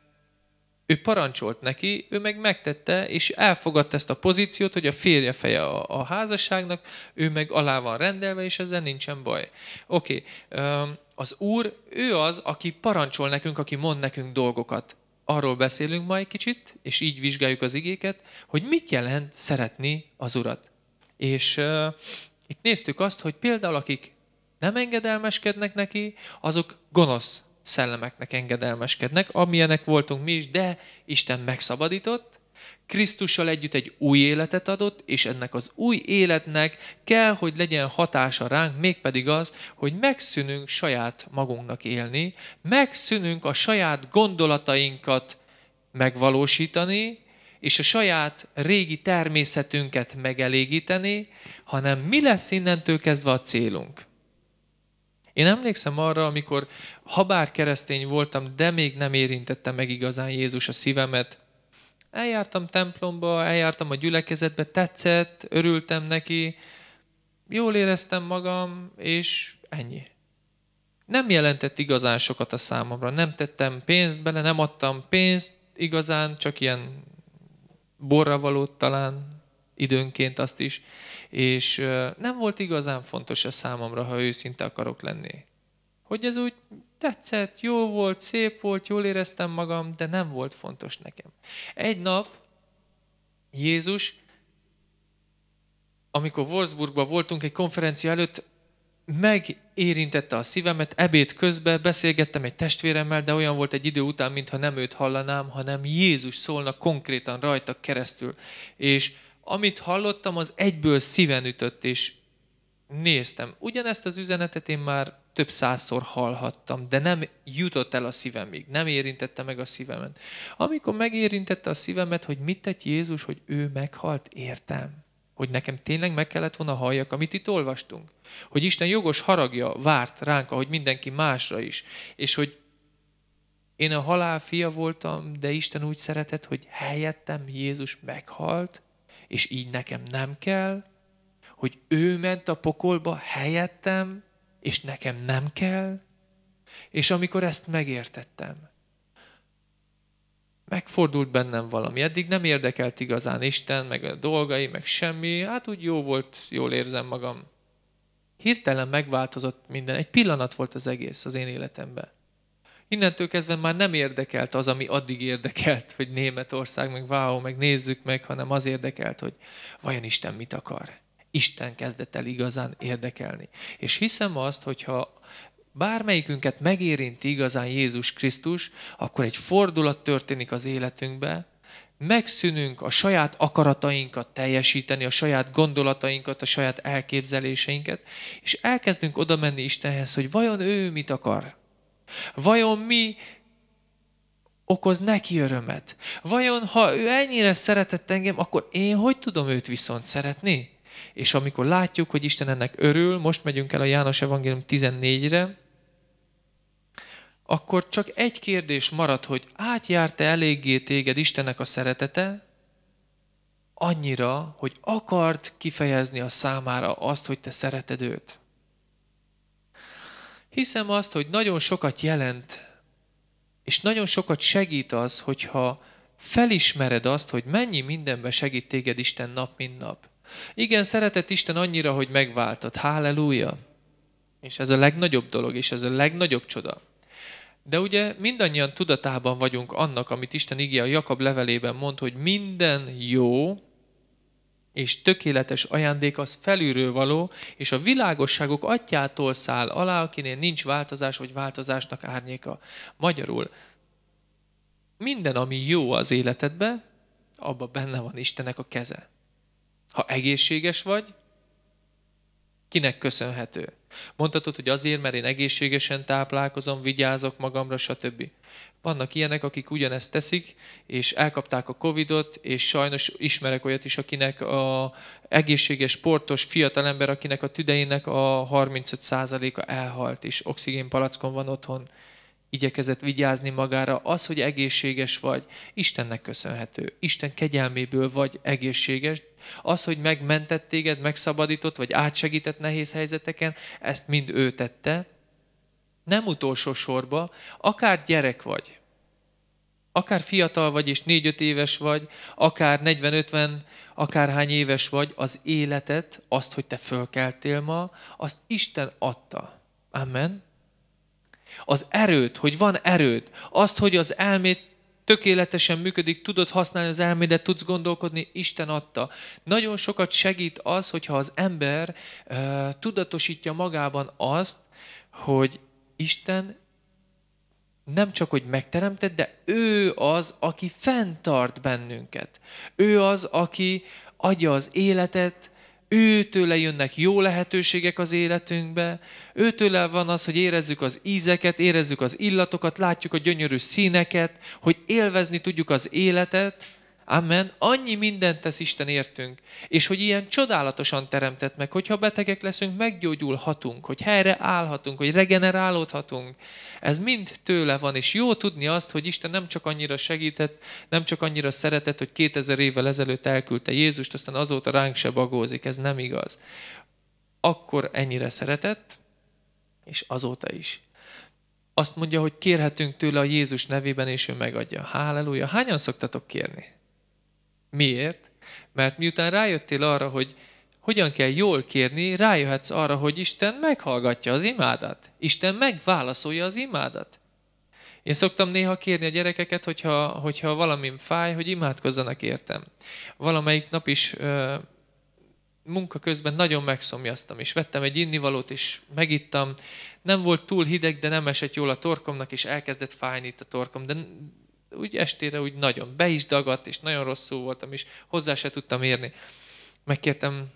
ő parancsolt neki, ő meg megtette, és elfogadta ezt a pozíciót, hogy a férje feje a, a házasságnak, ő meg alá van rendelve, és ezzel nincsen baj. Oké, okay. az Úr, ő az, aki parancsol nekünk, aki mond nekünk dolgokat arról beszélünk ma egy kicsit, és így vizsgáljuk az igéket, hogy mit jelent szeretni az Urat. És uh, itt néztük azt, hogy például akik nem engedelmeskednek neki, azok gonosz szellemeknek engedelmeskednek, amilyenek voltunk mi is, de Isten megszabadított, Krisztussal együtt egy új életet adott, és ennek az új életnek kell, hogy legyen hatása ránk, mégpedig az, hogy megszűnünk saját magunknak élni, megszűnünk a saját gondolatainkat megvalósítani, és a saját régi természetünket megelégíteni, hanem mi lesz innentől kezdve a célunk. Én emlékszem arra, amikor habár keresztény voltam, de még nem érintette meg igazán Jézus a szívemet, Eljártam templomba, eljártam a gyülekezetbe, tetszett, örültem neki, jól éreztem magam, és ennyi. Nem jelentett igazán sokat a számomra, nem tettem pénzt bele, nem adtam pénzt, igazán csak ilyen borravalót talán, időnként azt is, és nem volt igazán fontos a számomra, ha őszinte akarok lenni. Hogy ez úgy Tetszett, jó volt, szép volt, jól éreztem magam, de nem volt fontos nekem. Egy nap Jézus, amikor Wolfsburgban voltunk egy konferencia előtt, megérintette a szívemet, ebéd közben beszélgettem egy testvéremmel, de olyan volt egy idő után, mintha nem őt hallanám, hanem Jézus szólna konkrétan rajta keresztül. És amit hallottam, az egyből szíven ütött, és néztem. Ugyanezt az üzenetet én már több százszor hallhattam, de nem jutott el a szívemig, nem érintette meg a szívemet. Amikor megérintette a szívemet, hogy mit tett Jézus, hogy ő meghalt, értem. Hogy nekem tényleg meg kellett volna halljak, amit itt olvastunk. Hogy Isten jogos haragja várt ránk, ahogy mindenki másra is. És hogy én a halál fia voltam, de Isten úgy szeretett, hogy helyettem Jézus meghalt, és így nekem nem kell, hogy ő ment a pokolba helyettem, és nekem nem kell, és amikor ezt megértettem, megfordult bennem valami. Eddig nem érdekelt igazán Isten, meg a dolgai, meg semmi. Hát úgy jó volt, jól érzem magam. Hirtelen megváltozott minden. Egy pillanat volt az egész az én életemben. Innentől kezdve már nem érdekelt az, ami addig érdekelt, hogy Németország, meg Váó, meg nézzük meg, hanem az érdekelt, hogy vajon Isten mit akar. Isten kezdett el igazán érdekelni. És hiszem azt, hogyha bármelyikünket megérinti igazán Jézus Krisztus, akkor egy fordulat történik az életünkbe, megszűnünk a saját akaratainkat teljesíteni, a saját gondolatainkat, a saját elképzeléseinket, és elkezdünk oda menni Istenhez, hogy vajon ő mit akar? Vajon mi okoz neki örömet? Vajon ha ő ennyire szeretett engem, akkor én hogy tudom őt viszont szeretni? És amikor látjuk, hogy Isten ennek örül, most megyünk el a János Evangélium 14-re, akkor csak egy kérdés marad, hogy átjárta eléggé téged Istennek a szeretete, annyira, hogy akart kifejezni a számára azt, hogy te szereted őt. Hiszem azt, hogy nagyon sokat jelent, és nagyon sokat segít az, hogyha felismered azt, hogy mennyi mindenben segít téged Isten nap, mint nap. Igen, szeretett Isten annyira, hogy megváltott. Halleluja! És ez a legnagyobb dolog, és ez a legnagyobb csoda. De ugye mindannyian tudatában vagyunk annak, amit Isten igéje a Jakab levelében mond, hogy minden jó és tökéletes ajándék az felülről való, és a világosságok atyától száll alá, akinél nincs változás vagy változásnak árnyéka. Magyarul, minden, ami jó az életedbe, abba benne van Istenek a keze. Ha egészséges vagy, kinek köszönhető? Mondhatod, hogy azért, mert én egészségesen táplálkozom, vigyázok magamra, stb. Vannak ilyenek, akik ugyanezt teszik, és elkapták a Covidot, és sajnos ismerek olyat is, akinek a egészséges, sportos fiatalember, akinek a tüdejének a 35%-a elhalt, és oxigénpalackon van otthon. Igyekezett vigyázni magára. Az, hogy egészséges vagy, Istennek köszönhető. Isten kegyelméből vagy egészséges, az, hogy megmentett téged, megszabadított, vagy átsegített nehéz helyzeteken, ezt mind ő tette. Nem utolsó sorba, akár gyerek vagy, akár fiatal vagy és 4-5 éves vagy, akár 40-50, akárhány éves vagy, az életet, azt, hogy te fölkeltél ma, azt Isten adta. Amen. Az erőt, hogy van erőd, azt, hogy az elmét tökéletesen működik, tudod használni az elmédet, tudsz gondolkodni, Isten adta. Nagyon sokat segít az, hogyha az ember uh, tudatosítja magában azt, hogy Isten nem csak, hogy megteremtett, de ő az, aki fenntart bennünket. Ő az, aki adja az életet, Őtőle jönnek jó lehetőségek az életünkbe, őtőle van az, hogy érezzük az ízeket, érezzük az illatokat, látjuk a gyönyörű színeket, hogy élvezni tudjuk az életet, Amen. Annyi mindent tesz Isten értünk. És hogy ilyen csodálatosan teremtett meg, hogyha betegek leszünk, meggyógyulhatunk, hogy helyre állhatunk, hogy regenerálódhatunk. Ez mind tőle van, és jó tudni azt, hogy Isten nem csak annyira segített, nem csak annyira szeretett, hogy 2000 évvel ezelőtt elküldte Jézust, aztán azóta ránk se bagózik, ez nem igaz. Akkor ennyire szeretett, és azóta is azt mondja, hogy kérhetünk tőle a Jézus nevében, és ő megadja. Halleluja! Hányan szoktatok kérni? Miért? Mert miután rájöttél arra, hogy hogyan kell jól kérni, rájöhetsz arra, hogy Isten meghallgatja az imádat. Isten megválaszolja az imádat. Én szoktam néha kérni a gyerekeket, hogyha, hogyha valamim fáj, hogy imádkozzanak értem. Valamelyik nap is ö, munka közben nagyon megszomjaztam, és vettem egy innivalót, és megittam. Nem volt túl hideg, de nem esett jól a torkomnak, és elkezdett fájni itt a torkom, de úgy estére úgy nagyon be is dagadt, és nagyon rosszul voltam, és hozzá se tudtam érni. Megkértem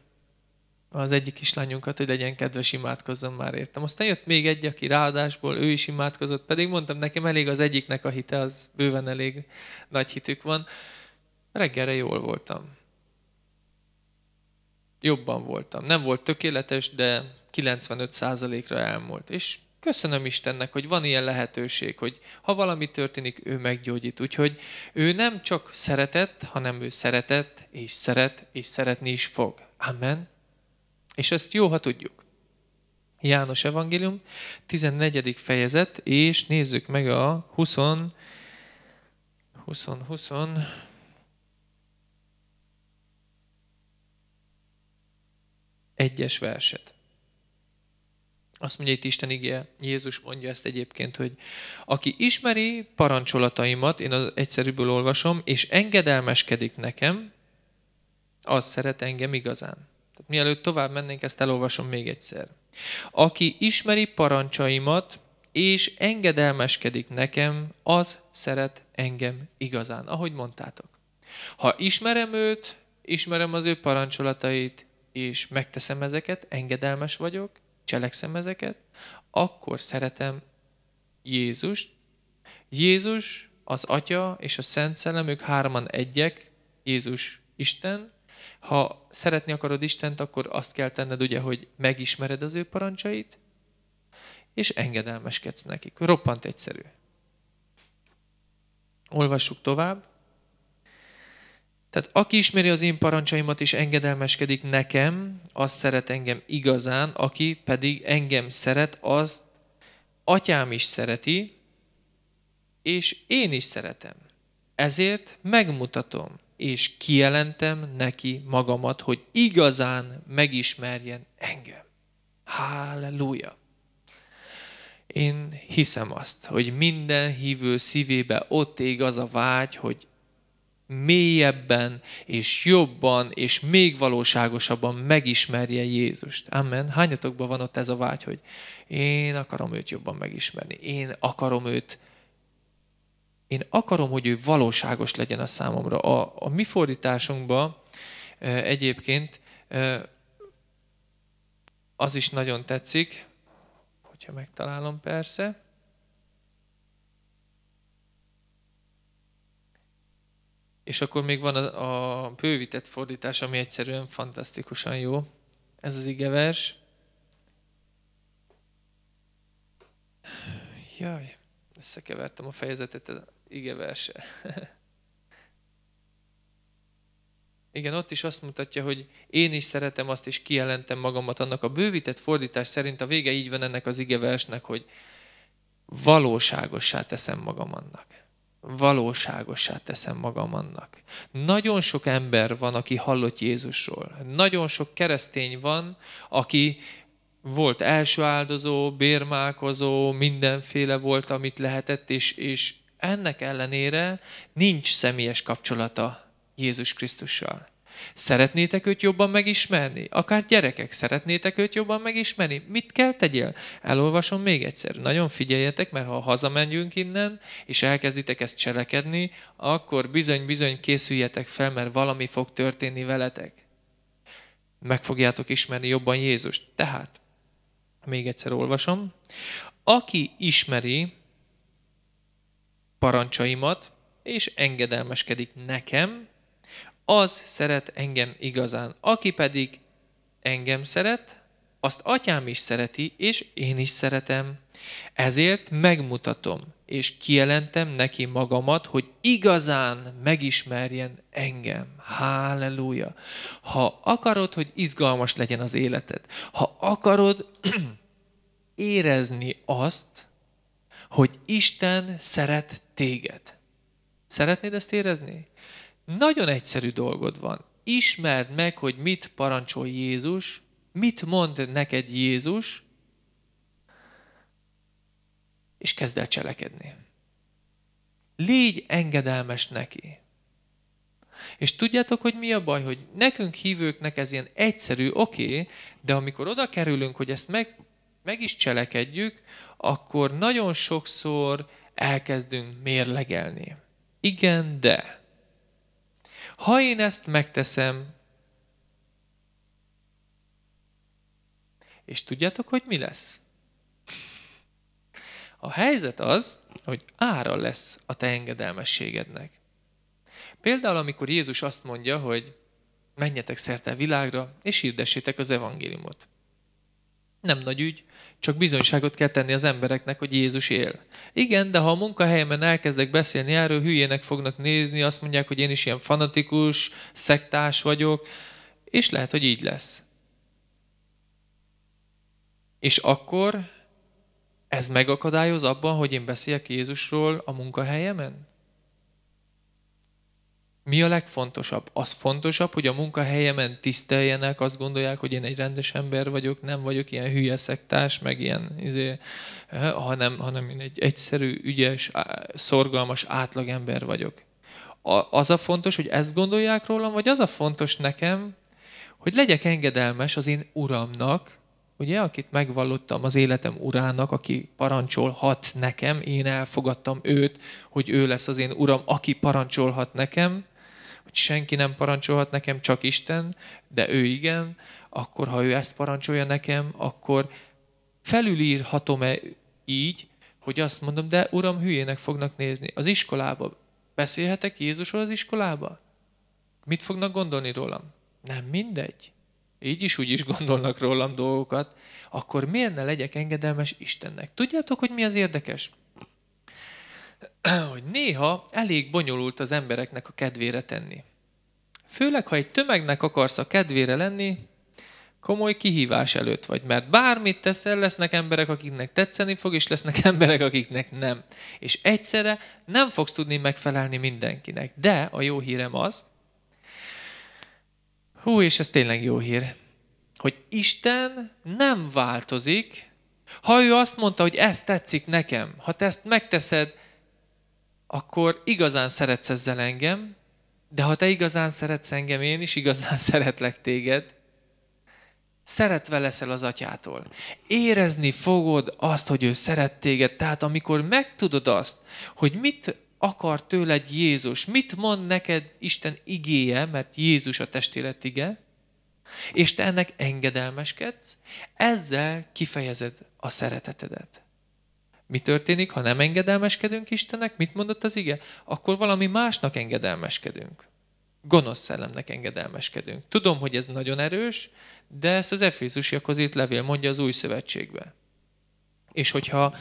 az egyik kislányunkat, hogy legyen kedves, imádkozzon már értem. Aztán jött még egy, aki ráadásból, ő is imádkozott, pedig mondtam, nekem elég az egyiknek a hite, az bőven elég nagy hitük van. Reggelre jól voltam. Jobban voltam. Nem volt tökéletes, de 95%-ra elmúlt. És Köszönöm Istennek, hogy van ilyen lehetőség, hogy ha valami történik, ő meggyógyít. Úgyhogy ő nem csak szeretett, hanem ő szeretett, és szeret, és szeretni is fog. Amen. És ezt jó, ha tudjuk. János Evangélium, 14. fejezet, és nézzük meg a 20, 20, 20, egyes verset. Azt mondja itt Isten igye. Jézus mondja ezt egyébként, hogy aki ismeri parancsolataimat, én az egyszerűből olvasom, és engedelmeskedik nekem, az szeret engem igazán. Tehát mielőtt tovább mennénk, ezt elolvasom még egyszer. Aki ismeri parancsaimat, és engedelmeskedik nekem, az szeret engem igazán, ahogy mondtátok. Ha ismerem őt, ismerem az ő parancsolatait, és megteszem ezeket, engedelmes vagyok, cselekszem ezeket, akkor szeretem Jézust. Jézus, az Atya és a Szent Szellem, ők hárman egyek, Jézus Isten. Ha szeretni akarod Istent, akkor azt kell tenned ugye, hogy megismered az ő parancsait, és engedelmeskedsz nekik. Roppant egyszerű. Olvassuk tovább. Tehát aki ismeri az én parancsaimat és engedelmeskedik nekem, az szeret engem igazán, aki pedig engem szeret, az atyám is szereti, és én is szeretem. Ezért megmutatom és kijelentem neki magamat, hogy igazán megismerjen engem. Halleluja! Én hiszem azt, hogy minden hívő szívébe ott ég az a vágy, hogy mélyebben és jobban és még valóságosabban megismerje Jézust. Amen. Hányatokban van ott ez a vágy, hogy én akarom őt jobban megismerni, én akarom őt én akarom, hogy ő valóságos legyen a számomra. A, a mi fordításunkban egyébként az is nagyon tetszik, hogyha megtalálom persze, És akkor még van a, a bővített fordítás, ami egyszerűen fantasztikusan jó. Ez az igevers. Jaj, összekevertem a fejezetet az igeverse. Igen, ott is azt mutatja, hogy én is szeretem azt, és kijelentem magamat annak a bővített fordítás szerint. A vége így van ennek az igeversnek, hogy valóságossá teszem magam annak valóságosá teszem magam annak. Nagyon sok ember van, aki hallott Jézusról. Nagyon sok keresztény van, aki volt első áldozó, bérmálkozó, mindenféle volt, amit lehetett, és, és ennek ellenére nincs személyes kapcsolata Jézus Krisztussal. Szeretnétek őt jobban megismerni? Akár gyerekek, szeretnétek őt jobban megismerni? Mit kell tegyél? Elolvasom még egyszer. Nagyon figyeljetek, mert ha hazamegyünk innen, és elkezditek ezt cselekedni, akkor bizony-bizony készüljetek fel, mert valami fog történni veletek. Meg fogjátok ismerni jobban Jézust. Tehát, még egyszer olvasom. Aki ismeri parancsaimat, és engedelmeskedik nekem, az szeret engem igazán. Aki pedig engem szeret, azt atyám is szereti, és én is szeretem. Ezért megmutatom, és kijelentem neki magamat, hogy igazán megismerjen engem. Halleluja! Ha akarod, hogy izgalmas legyen az életed, ha akarod érezni azt, hogy Isten szeret téged. Szeretnéd ezt érezni? Nagyon egyszerű dolgod van. Ismerd meg, hogy mit parancsol Jézus, mit mond neked Jézus, és kezd el cselekedni. Légy engedelmes neki. És tudjátok, hogy mi a baj, hogy nekünk hívőknek ez ilyen egyszerű, oké, okay, de amikor oda kerülünk, hogy ezt meg, meg is cselekedjük, akkor nagyon sokszor elkezdünk mérlegelni. Igen, de. Ha én ezt megteszem, és tudjátok, hogy mi lesz? A helyzet az, hogy ára lesz a te engedelmességednek. Például, amikor Jézus azt mondja, hogy menjetek szerte a világra, és hirdessétek az evangéliumot. Nem nagy ügy, csak bizonyságot kell tenni az embereknek, hogy Jézus él. Igen, de ha a munkahelyemen elkezdek beszélni erről, hülyének fognak nézni, azt mondják, hogy én is ilyen fanatikus, szektás vagyok, és lehet, hogy így lesz. És akkor ez megakadályoz abban, hogy én beszéljek Jézusról a munkahelyemen? Mi a legfontosabb? Az fontosabb, hogy a munkahelyemen tiszteljenek, azt gondolják, hogy én egy rendes ember vagyok, nem vagyok ilyen hülye szektárs, meg ilyen, izé, eh, hanem, hanem én egy egyszerű, ügyes, szorgalmas átlagember vagyok. A, az a fontos, hogy ezt gondolják rólam, vagy az a fontos nekem, hogy legyek engedelmes az én uramnak, ugye, akit megvallottam az életem urának, aki parancsolhat nekem, én elfogadtam őt, hogy ő lesz az én uram, aki parancsolhat nekem, hogy senki nem parancsolhat nekem, csak Isten, de ő igen, akkor ha ő ezt parancsolja nekem, akkor felülírhatom-e így, hogy azt mondom, de uram, hülyének fognak nézni. Az iskolába beszélhetek Jézusról az iskolába? Mit fognak gondolni rólam? Nem mindegy. Így is úgy is gondolnak rólam dolgokat. Akkor miért ne legyek engedelmes Istennek? Tudjátok, hogy mi az érdekes? hogy néha elég bonyolult az embereknek a kedvére tenni. Főleg, ha egy tömegnek akarsz a kedvére lenni, komoly kihívás előtt vagy, mert bármit teszel, lesznek emberek, akiknek tetszeni fog, és lesznek emberek, akiknek nem. És egyszerre nem fogsz tudni megfelelni mindenkinek. De a jó hírem az, hú, és ez tényleg jó hír, hogy Isten nem változik, ha ő azt mondta, hogy ez tetszik nekem, ha te ezt megteszed, akkor igazán szeretsz ezzel engem, de ha te igazán szeretsz engem, én is igazán szeretlek téged, szeretve leszel az atyától. Érezni fogod azt, hogy ő szeret téged. Tehát amikor megtudod azt, hogy mit akar tőled Jézus, mit mond neked Isten igéje, mert Jézus a testélet ige, és te ennek engedelmeskedsz, ezzel kifejezed a szeretetedet mi történik, ha nem engedelmeskedünk Istennek, mit mondott az ige? Akkor valami másnak engedelmeskedünk. Gonosz szellemnek engedelmeskedünk. Tudom, hogy ez nagyon erős, de ezt az Efézusiakhoz írt levél mondja az új szövetségbe. És hogyha,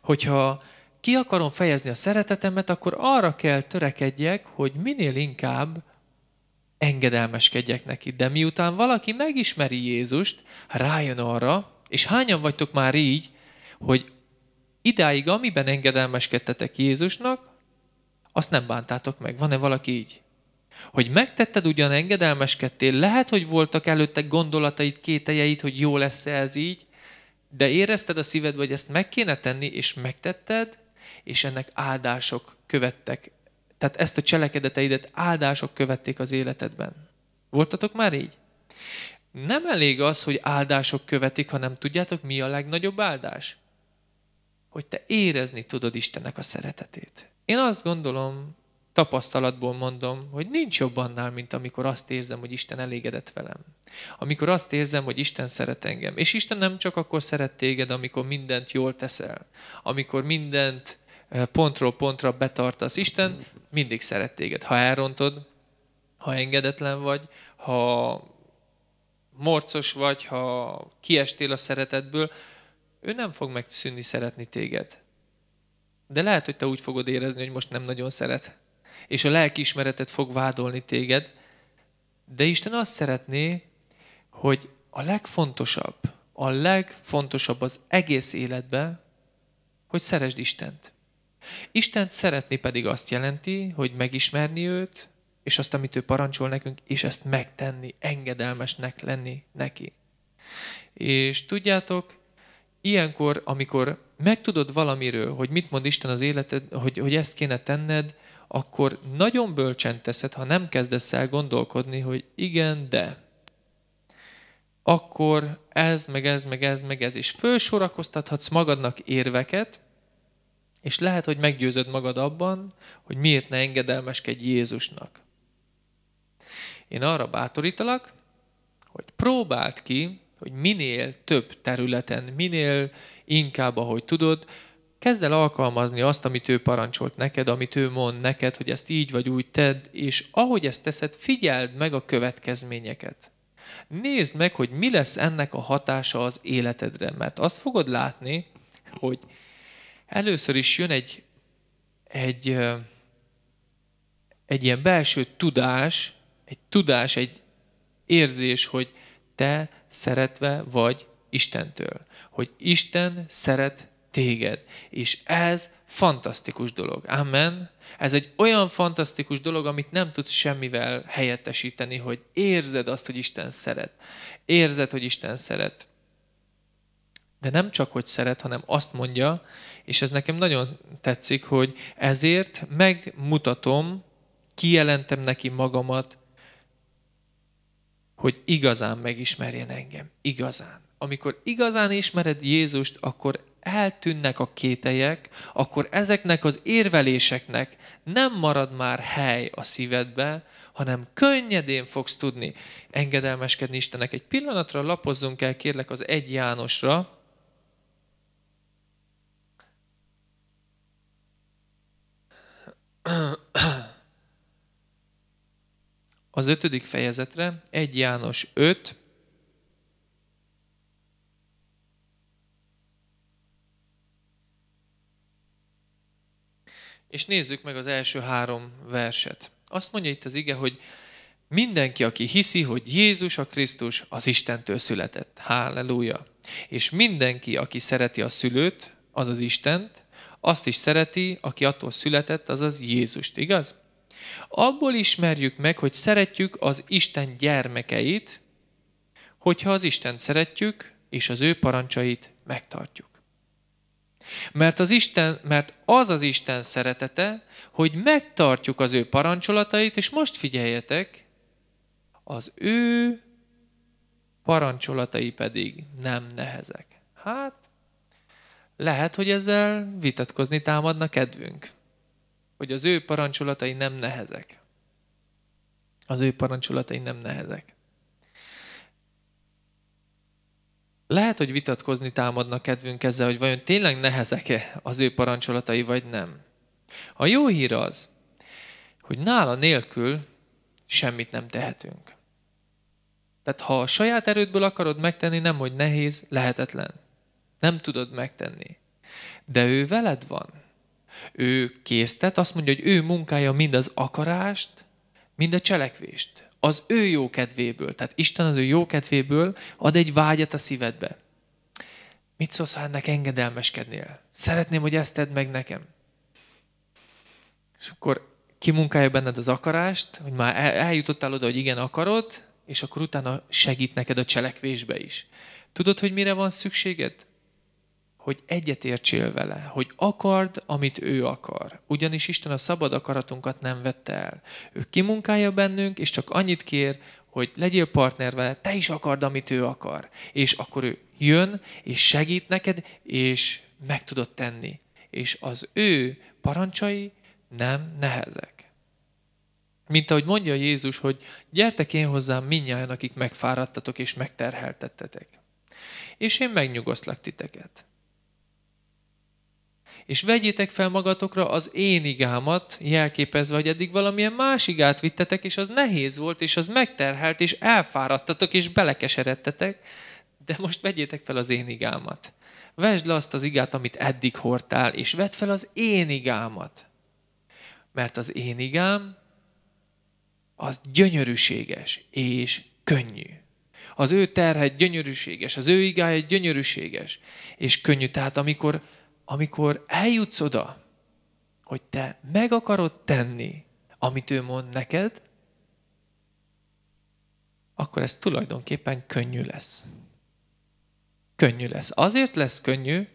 hogyha ki akarom fejezni a szeretetemet, akkor arra kell törekedjek, hogy minél inkább engedelmeskedjek neki. De miután valaki megismeri Jézust, rájön arra, és hányan vagytok már így, hogy Idáig, amiben engedelmeskedtetek Jézusnak, azt nem bántátok meg. Van-e valaki így? Hogy megtetted, ugyan engedelmeskedtél, lehet, hogy voltak előtte gondolataid, kételjeid, hogy jó lesz -e ez így, de érezted a szívedbe, hogy ezt meg kéne tenni, és megtetted, és ennek áldások követtek. Tehát ezt a cselekedeteidet áldások követték az életedben. Voltatok már így? Nem elég az, hogy áldások követik, hanem tudjátok, mi a legnagyobb áldás? hogy te érezni tudod Istennek a szeretetét. Én azt gondolom, tapasztalatból mondom, hogy nincs jobb annál, mint amikor azt érzem, hogy Isten elégedett velem. Amikor azt érzem, hogy Isten szeret engem. És Isten nem csak akkor szeret téged, amikor mindent jól teszel, amikor mindent eh, pontról pontra betartasz. Isten mindig szeret téged. Ha elrontod, ha engedetlen vagy, ha morcos vagy, ha kiestél a szeretetből, ő nem fog megszűnni szeretni téged. De lehet, hogy te úgy fogod érezni, hogy most nem nagyon szeret. És a lelkiismeretet fog vádolni téged. De Isten azt szeretné, hogy a legfontosabb, a legfontosabb az egész életben, hogy szeresd Istent. Istent szeretni pedig azt jelenti, hogy megismerni őt, és azt, amit ő parancsol nekünk, és ezt megtenni, engedelmesnek lenni neki. És tudjátok, ilyenkor, amikor megtudod valamiről, hogy mit mond Isten az életed, hogy, hogy ezt kéne tenned, akkor nagyon bölcsen teszed, ha nem kezdesz el gondolkodni, hogy igen, de. Akkor ez, meg ez, meg ez, meg ez. És fölsorakoztathatsz magadnak érveket, és lehet, hogy meggyőzöd magad abban, hogy miért ne engedelmeskedj Jézusnak. Én arra bátorítalak, hogy próbáld ki hogy minél több területen, minél inkább, ahogy tudod, kezd el alkalmazni azt, amit ő parancsolt neked, amit ő mond neked, hogy ezt így vagy úgy tedd, és ahogy ezt teszed, figyeld meg a következményeket. Nézd meg, hogy mi lesz ennek a hatása az életedre, mert azt fogod látni, hogy először is jön egy, egy, egy ilyen belső tudás, egy tudás, egy érzés, hogy te szeretve vagy Istentől. Hogy Isten szeret téged. És ez fantasztikus dolog. Amen. Ez egy olyan fantasztikus dolog, amit nem tudsz semmivel helyettesíteni, hogy érzed azt, hogy Isten szeret. Érzed, hogy Isten szeret. De nem csak, hogy szeret, hanem azt mondja, és ez nekem nagyon tetszik, hogy ezért megmutatom, kijelentem neki magamat hogy igazán megismerjen engem. Igazán. Amikor igazán ismered Jézust, akkor eltűnnek a kételyek, akkor ezeknek az érveléseknek nem marad már hely a szívedbe, hanem könnyedén fogsz tudni engedelmeskedni Istennek. Egy pillanatra lapozzunk el, kérlek, az egy Jánosra, az ötödik fejezetre, 1 János 5, és nézzük meg az első három verset. Azt mondja itt az ige, hogy mindenki, aki hiszi, hogy Jézus a Krisztus az Istentől született. Halleluja! És mindenki, aki szereti a szülőt, az Istent, azt is szereti, aki attól született, az az Jézust, igaz? Abból ismerjük meg, hogy szeretjük az Isten gyermekeit, hogyha az Isten szeretjük, és az ő parancsait megtartjuk. Mert az, Isten, mert az az Isten szeretete, hogy megtartjuk az ő parancsolatait, és most figyeljetek, az ő parancsolatai pedig nem nehezek. Hát, lehet, hogy ezzel vitatkozni támadna kedvünk hogy az ő parancsolatai nem nehezek. Az ő parancsolatai nem nehezek. Lehet, hogy vitatkozni támadna kedvünk ezzel, hogy vajon tényleg nehezek-e az ő parancsolatai, vagy nem. A jó hír az, hogy nála nélkül semmit nem tehetünk. Tehát ha a saját erődből akarod megtenni, nem hogy nehéz, lehetetlen. Nem tudod megtenni. De ő veled van ő késztet, azt mondja, hogy ő munkája mind az akarást, mind a cselekvést. Az ő jó kedvéből, tehát Isten az ő jó kedvéből ad egy vágyat a szívedbe. Mit szólsz, ha ennek engedelmeskednél? Szeretném, hogy ezt tedd meg nekem. És akkor kimunkálja benned az akarást, hogy már eljutottál oda, hogy igen, akarod, és akkor utána segít neked a cselekvésbe is. Tudod, hogy mire van szükséged? hogy egyetértsél vele, hogy akard, amit ő akar. Ugyanis Isten a szabad akaratunkat nem vette el. Ő kimunkálja bennünk, és csak annyit kér, hogy legyél partner vele, te is akard, amit ő akar. És akkor ő jön, és segít neked, és meg tudod tenni. És az ő parancsai nem nehezek. Mint ahogy mondja Jézus, hogy gyertek én hozzám minnyáján, akik megfáradtatok és megterheltettetek. És én megnyugosztlak titeket és vegyétek fel magatokra az én igámat, jelképezve, hogy eddig valamilyen más igát vittetek, és az nehéz volt, és az megterhelt, és elfáradtatok, és belekeseredtetek, de most vegyétek fel az én igámat. Vesd le azt az igát, amit eddig hordtál, és vedd fel az én igámat. Mert az én igám az gyönyörűséges és könnyű. Az ő terhe gyönyörűséges, az ő igája gyönyörűséges és könnyű. Tehát amikor amikor eljutsz oda, hogy te meg akarod tenni, amit ő mond neked, akkor ez tulajdonképpen könnyű lesz. Könnyű lesz. Azért lesz könnyű,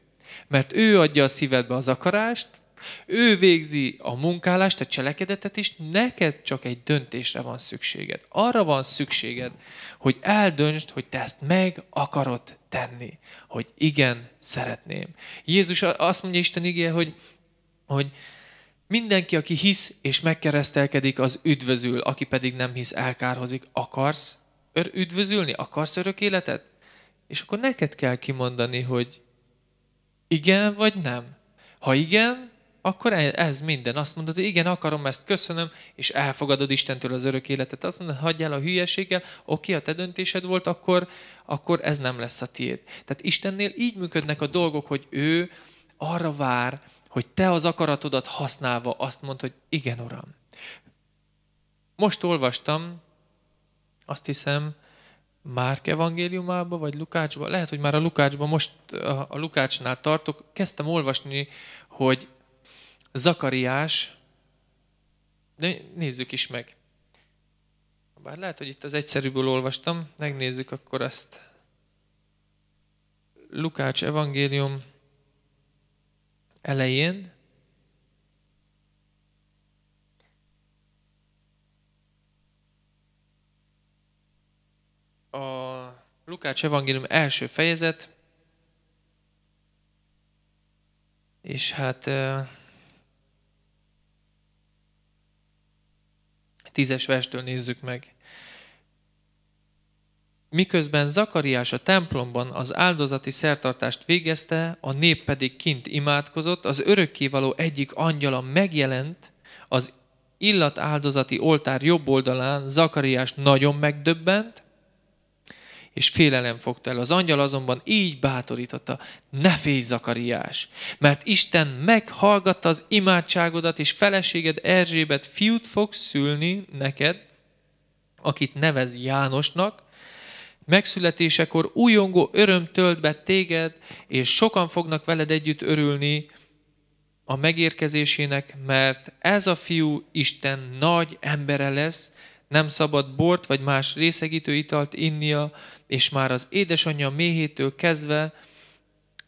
mert ő adja a szívedbe az akarást, ő végzi a munkálást, a cselekedetet is, neked csak egy döntésre van szükséged. Arra van szükséged, hogy eldöntsd, hogy te ezt meg akarod tenni, hogy igen, szeretném. Jézus azt mondja Isten igéje, hogy, hogy mindenki, aki hisz és megkeresztelkedik, az üdvözül, aki pedig nem hisz, elkárhozik. Akarsz üdvözülni? Akarsz örök életet? És akkor neked kell kimondani, hogy igen vagy nem. Ha igen, akkor e- ez minden. Azt mondod, hogy igen, akarom ezt, köszönöm, és elfogadod Istentől az örök életet. Azt mondod, hagyj el a hülyeséggel, oké, a te döntésed volt, akkor, akkor ez nem lesz a tiéd. Tehát Istennél így működnek a dolgok, hogy ő arra vár, hogy te az akaratodat használva azt mondd, hogy igen, Uram. Most olvastam, azt hiszem, Márk evangéliumába, vagy Lukácsba, lehet, hogy már a Lukácsba, most a Lukácsnál tartok, kezdtem olvasni, hogy Zakariás, de nézzük is meg. Bár lehet, hogy itt az egyszerűből olvastam, megnézzük akkor ezt. Lukács evangélium elején, a Lukács evangélium első fejezet, és hát tízes verstől nézzük meg. Miközben Zakariás a templomban az áldozati szertartást végezte, a nép pedig kint imádkozott, az örökkévaló egyik angyala megjelent az illat áldozati oltár jobb oldalán, Zakariás nagyon megdöbbent, és félelem fogta el. Az angyal azonban így bátorította, ne félj, Zakariás, mert Isten meghallgatta az imádságodat, és feleséged Erzsébet fiút fog szülni neked, akit nevez Jánosnak, megszületésekor újongó öröm tölt be téged, és sokan fognak veled együtt örülni a megérkezésének, mert ez a fiú Isten nagy embere lesz, nem szabad bort vagy más részegítő italt innia, és már az édesanyja méhétől kezdve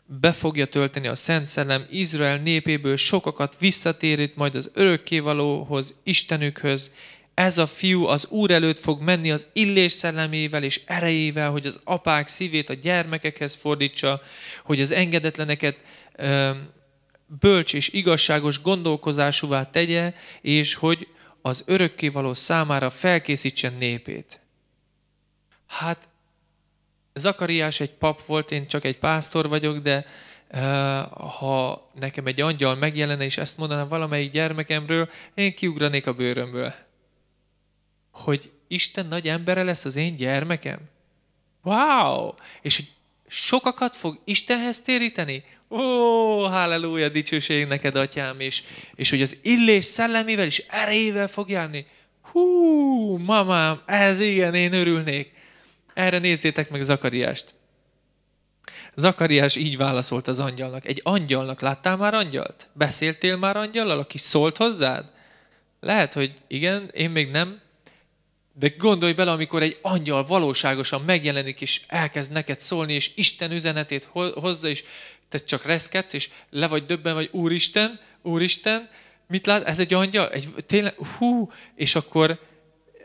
be fogja tölteni a Szent Szellem Izrael népéből sokakat visszatérít majd az örökkévalóhoz, Istenükhöz. Ez a fiú az Úr előtt fog menni az illés szellemével és erejével, hogy az apák szívét a gyermekekhez fordítsa, hogy az engedetleneket bölcs és igazságos gondolkozásúvá tegye, és hogy az örökkévaló számára felkészítsen népét. Hát Zakariás egy pap volt, én csak egy pásztor vagyok, de ha nekem egy angyal megjelenne és ezt mondaná valamelyik gyermekemről, én kiugranék a bőrömből. Hogy Isten nagy embere lesz az én gyermekem? Wow! És hogy sokakat fog Istenhez téríteni? Ó, halleluja, dicsőség neked, atyám, és, és hogy az illés szellemével és erejével fog járni. Hú, mamám, ez igen, én örülnék. Erre nézzétek meg Zakariást. Zakariás így válaszolt az angyalnak. Egy angyalnak láttál már angyalt? Beszéltél már angyallal, aki szólt hozzád? Lehet, hogy igen, én még nem. De gondolj bele, amikor egy angyal valóságosan megjelenik, és elkezd neked szólni, és Isten üzenetét hozza, és te csak reszketsz, és le vagy döbben, vagy Úristen, Úristen, mit lát, ez egy angyal? Egy, tényleg, hú! És akkor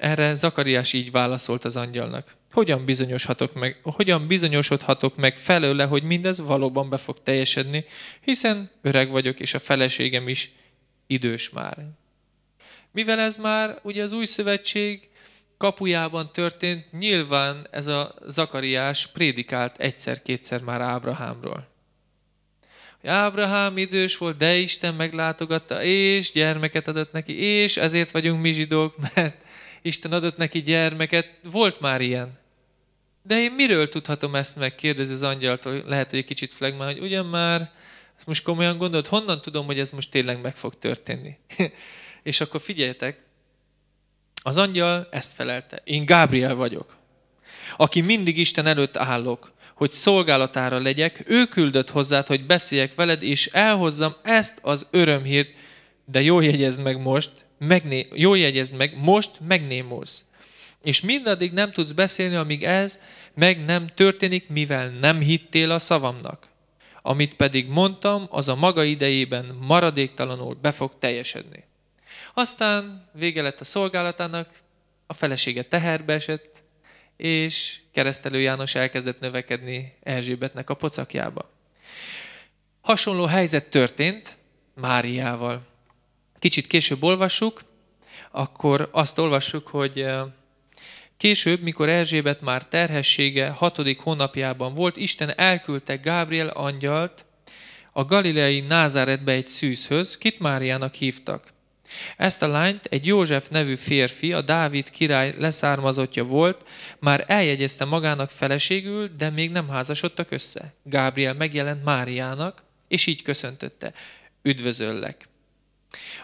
erre Zakariás így válaszolt az angyalnak. Hogyan bizonyoshatok meg, hogyan bizonyosodhatok meg felőle, hogy mindez valóban be fog teljesedni, hiszen öreg vagyok, és a feleségem is idős már. Mivel ez már ugye az új szövetség kapujában történt, nyilván ez a Zakariás prédikált egyszer-kétszer már Ábrahámról hogy Ábrahám idős volt, de Isten meglátogatta, és gyermeket adott neki, és ezért vagyunk mi zsidók, mert Isten adott neki gyermeket. Volt már ilyen. De én miről tudhatom ezt meg? Kérdezi az angyaltól, lehet, hogy egy kicsit flegmán, hogy ugyan már, ezt most komolyan gondolt, honnan tudom, hogy ez most tényleg meg fog történni? és akkor figyeljetek, az angyal ezt felelte. Én Gábriel vagyok, aki mindig Isten előtt állok, hogy szolgálatára legyek, ő küldött hozzád, hogy beszéljek veled, és elhozzam ezt az örömhírt, de jól jegyezd meg most, megné, jól jegyezd meg, most megnémulsz. És mindaddig nem tudsz beszélni, amíg ez meg nem történik, mivel nem hittél a szavamnak. Amit pedig mondtam, az a maga idejében maradéktalanul be fog teljesedni. Aztán vége lett a szolgálatának, a felesége teherbe esett, és keresztelő János elkezdett növekedni Erzsébetnek a pocakjába. Hasonló helyzet történt Máriával. Kicsit később olvassuk, akkor azt olvassuk, hogy eh, Később, mikor Erzsébet már terhessége hatodik hónapjában volt, Isten elküldte Gábriel angyalt a galileai Názáretbe egy szűzhöz, kit Máriának hívtak. Ezt a lányt egy József nevű férfi, a Dávid király leszármazottja volt, már eljegyezte magának feleségül, de még nem házasodtak össze. Gábriel megjelent Máriának, és így köszöntötte. Üdvözöllek!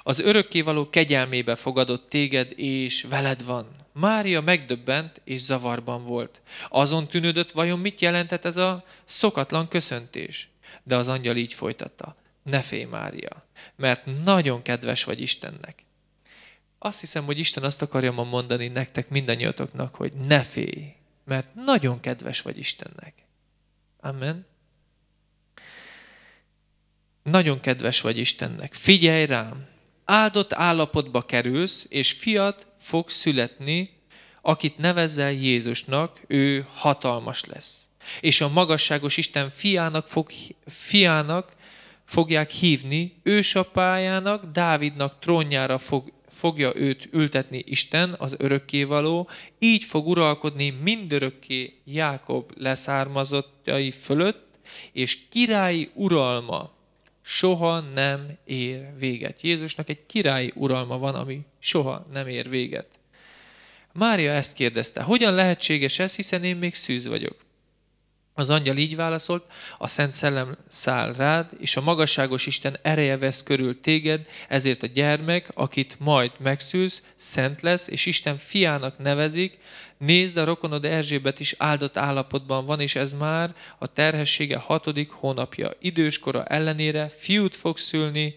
Az örökkévaló kegyelmébe fogadott téged, és veled van. Mária megdöbbent és zavarban volt. Azon tűnődött, vajon mit jelentett ez a szokatlan köszöntés? De az angyal így folytatta ne félj Mária, mert nagyon kedves vagy Istennek. Azt hiszem, hogy Isten azt akarja ma mondani nektek mindannyiatoknak, hogy ne félj, mert nagyon kedves vagy Istennek. Amen. Nagyon kedves vagy Istennek. Figyelj rám, áldott állapotba kerülsz, és fiat fog születni, akit nevezel Jézusnak, ő hatalmas lesz. És a magasságos Isten fiának, fog, fiának fogják hívni, ősapájának, Dávidnak trónjára fog, fogja őt ültetni Isten, az örökkévaló, így fog uralkodni mindörökké Jákob leszármazottjai fölött, és királyi uralma soha nem ér véget. Jézusnak egy királyi uralma van, ami soha nem ér véget. Mária ezt kérdezte, hogyan lehetséges ez, hiszen én még szűz vagyok. Az angyal így válaszolt, a Szent Szellem száll rád, és a magasságos Isten ereje vesz körül téged, ezért a gyermek, akit majd megszűz, szent lesz, és Isten fiának nevezik. Nézd, a rokonod Erzsébet is áldott állapotban van, és ez már a terhessége hatodik hónapja. Időskora ellenére fiút fog szülni,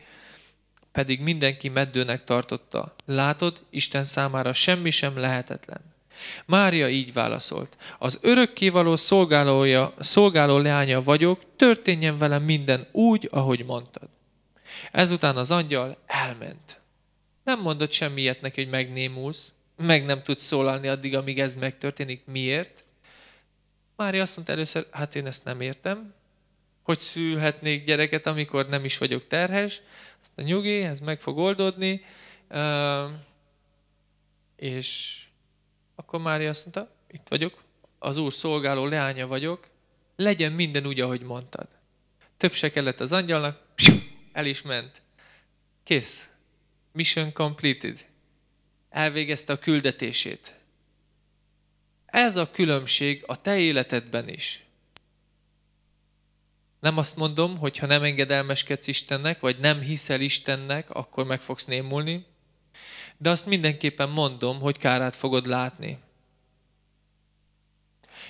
pedig mindenki meddőnek tartotta. Látod, Isten számára semmi sem lehetetlen. Mária így válaszolt, az örökkévaló szolgálója, szolgáló leánya vagyok, történjen velem minden úgy, ahogy mondtad. Ezután az angyal elment. Nem mondott semmiet neki, hogy megnémulsz, meg nem tudsz szólalni addig, amíg ez megtörténik. Miért? Mária azt mondta először, hát én ezt nem értem, hogy szülhetnék gyereket, amikor nem is vagyok terhes. Azt a nyugi, ez meg fog oldódni. És akkor Mária azt mondta, itt vagyok, az Úr szolgáló leánya vagyok, legyen minden úgy, ahogy mondtad. Több se kellett az angyalnak, el is ment. Kész. Mission completed. Elvégezte a küldetését. Ez a különbség a te életedben is. Nem azt mondom, hogy ha nem engedelmeskedsz Istennek, vagy nem hiszel Istennek, akkor meg fogsz némulni de azt mindenképpen mondom, hogy kárát fogod látni.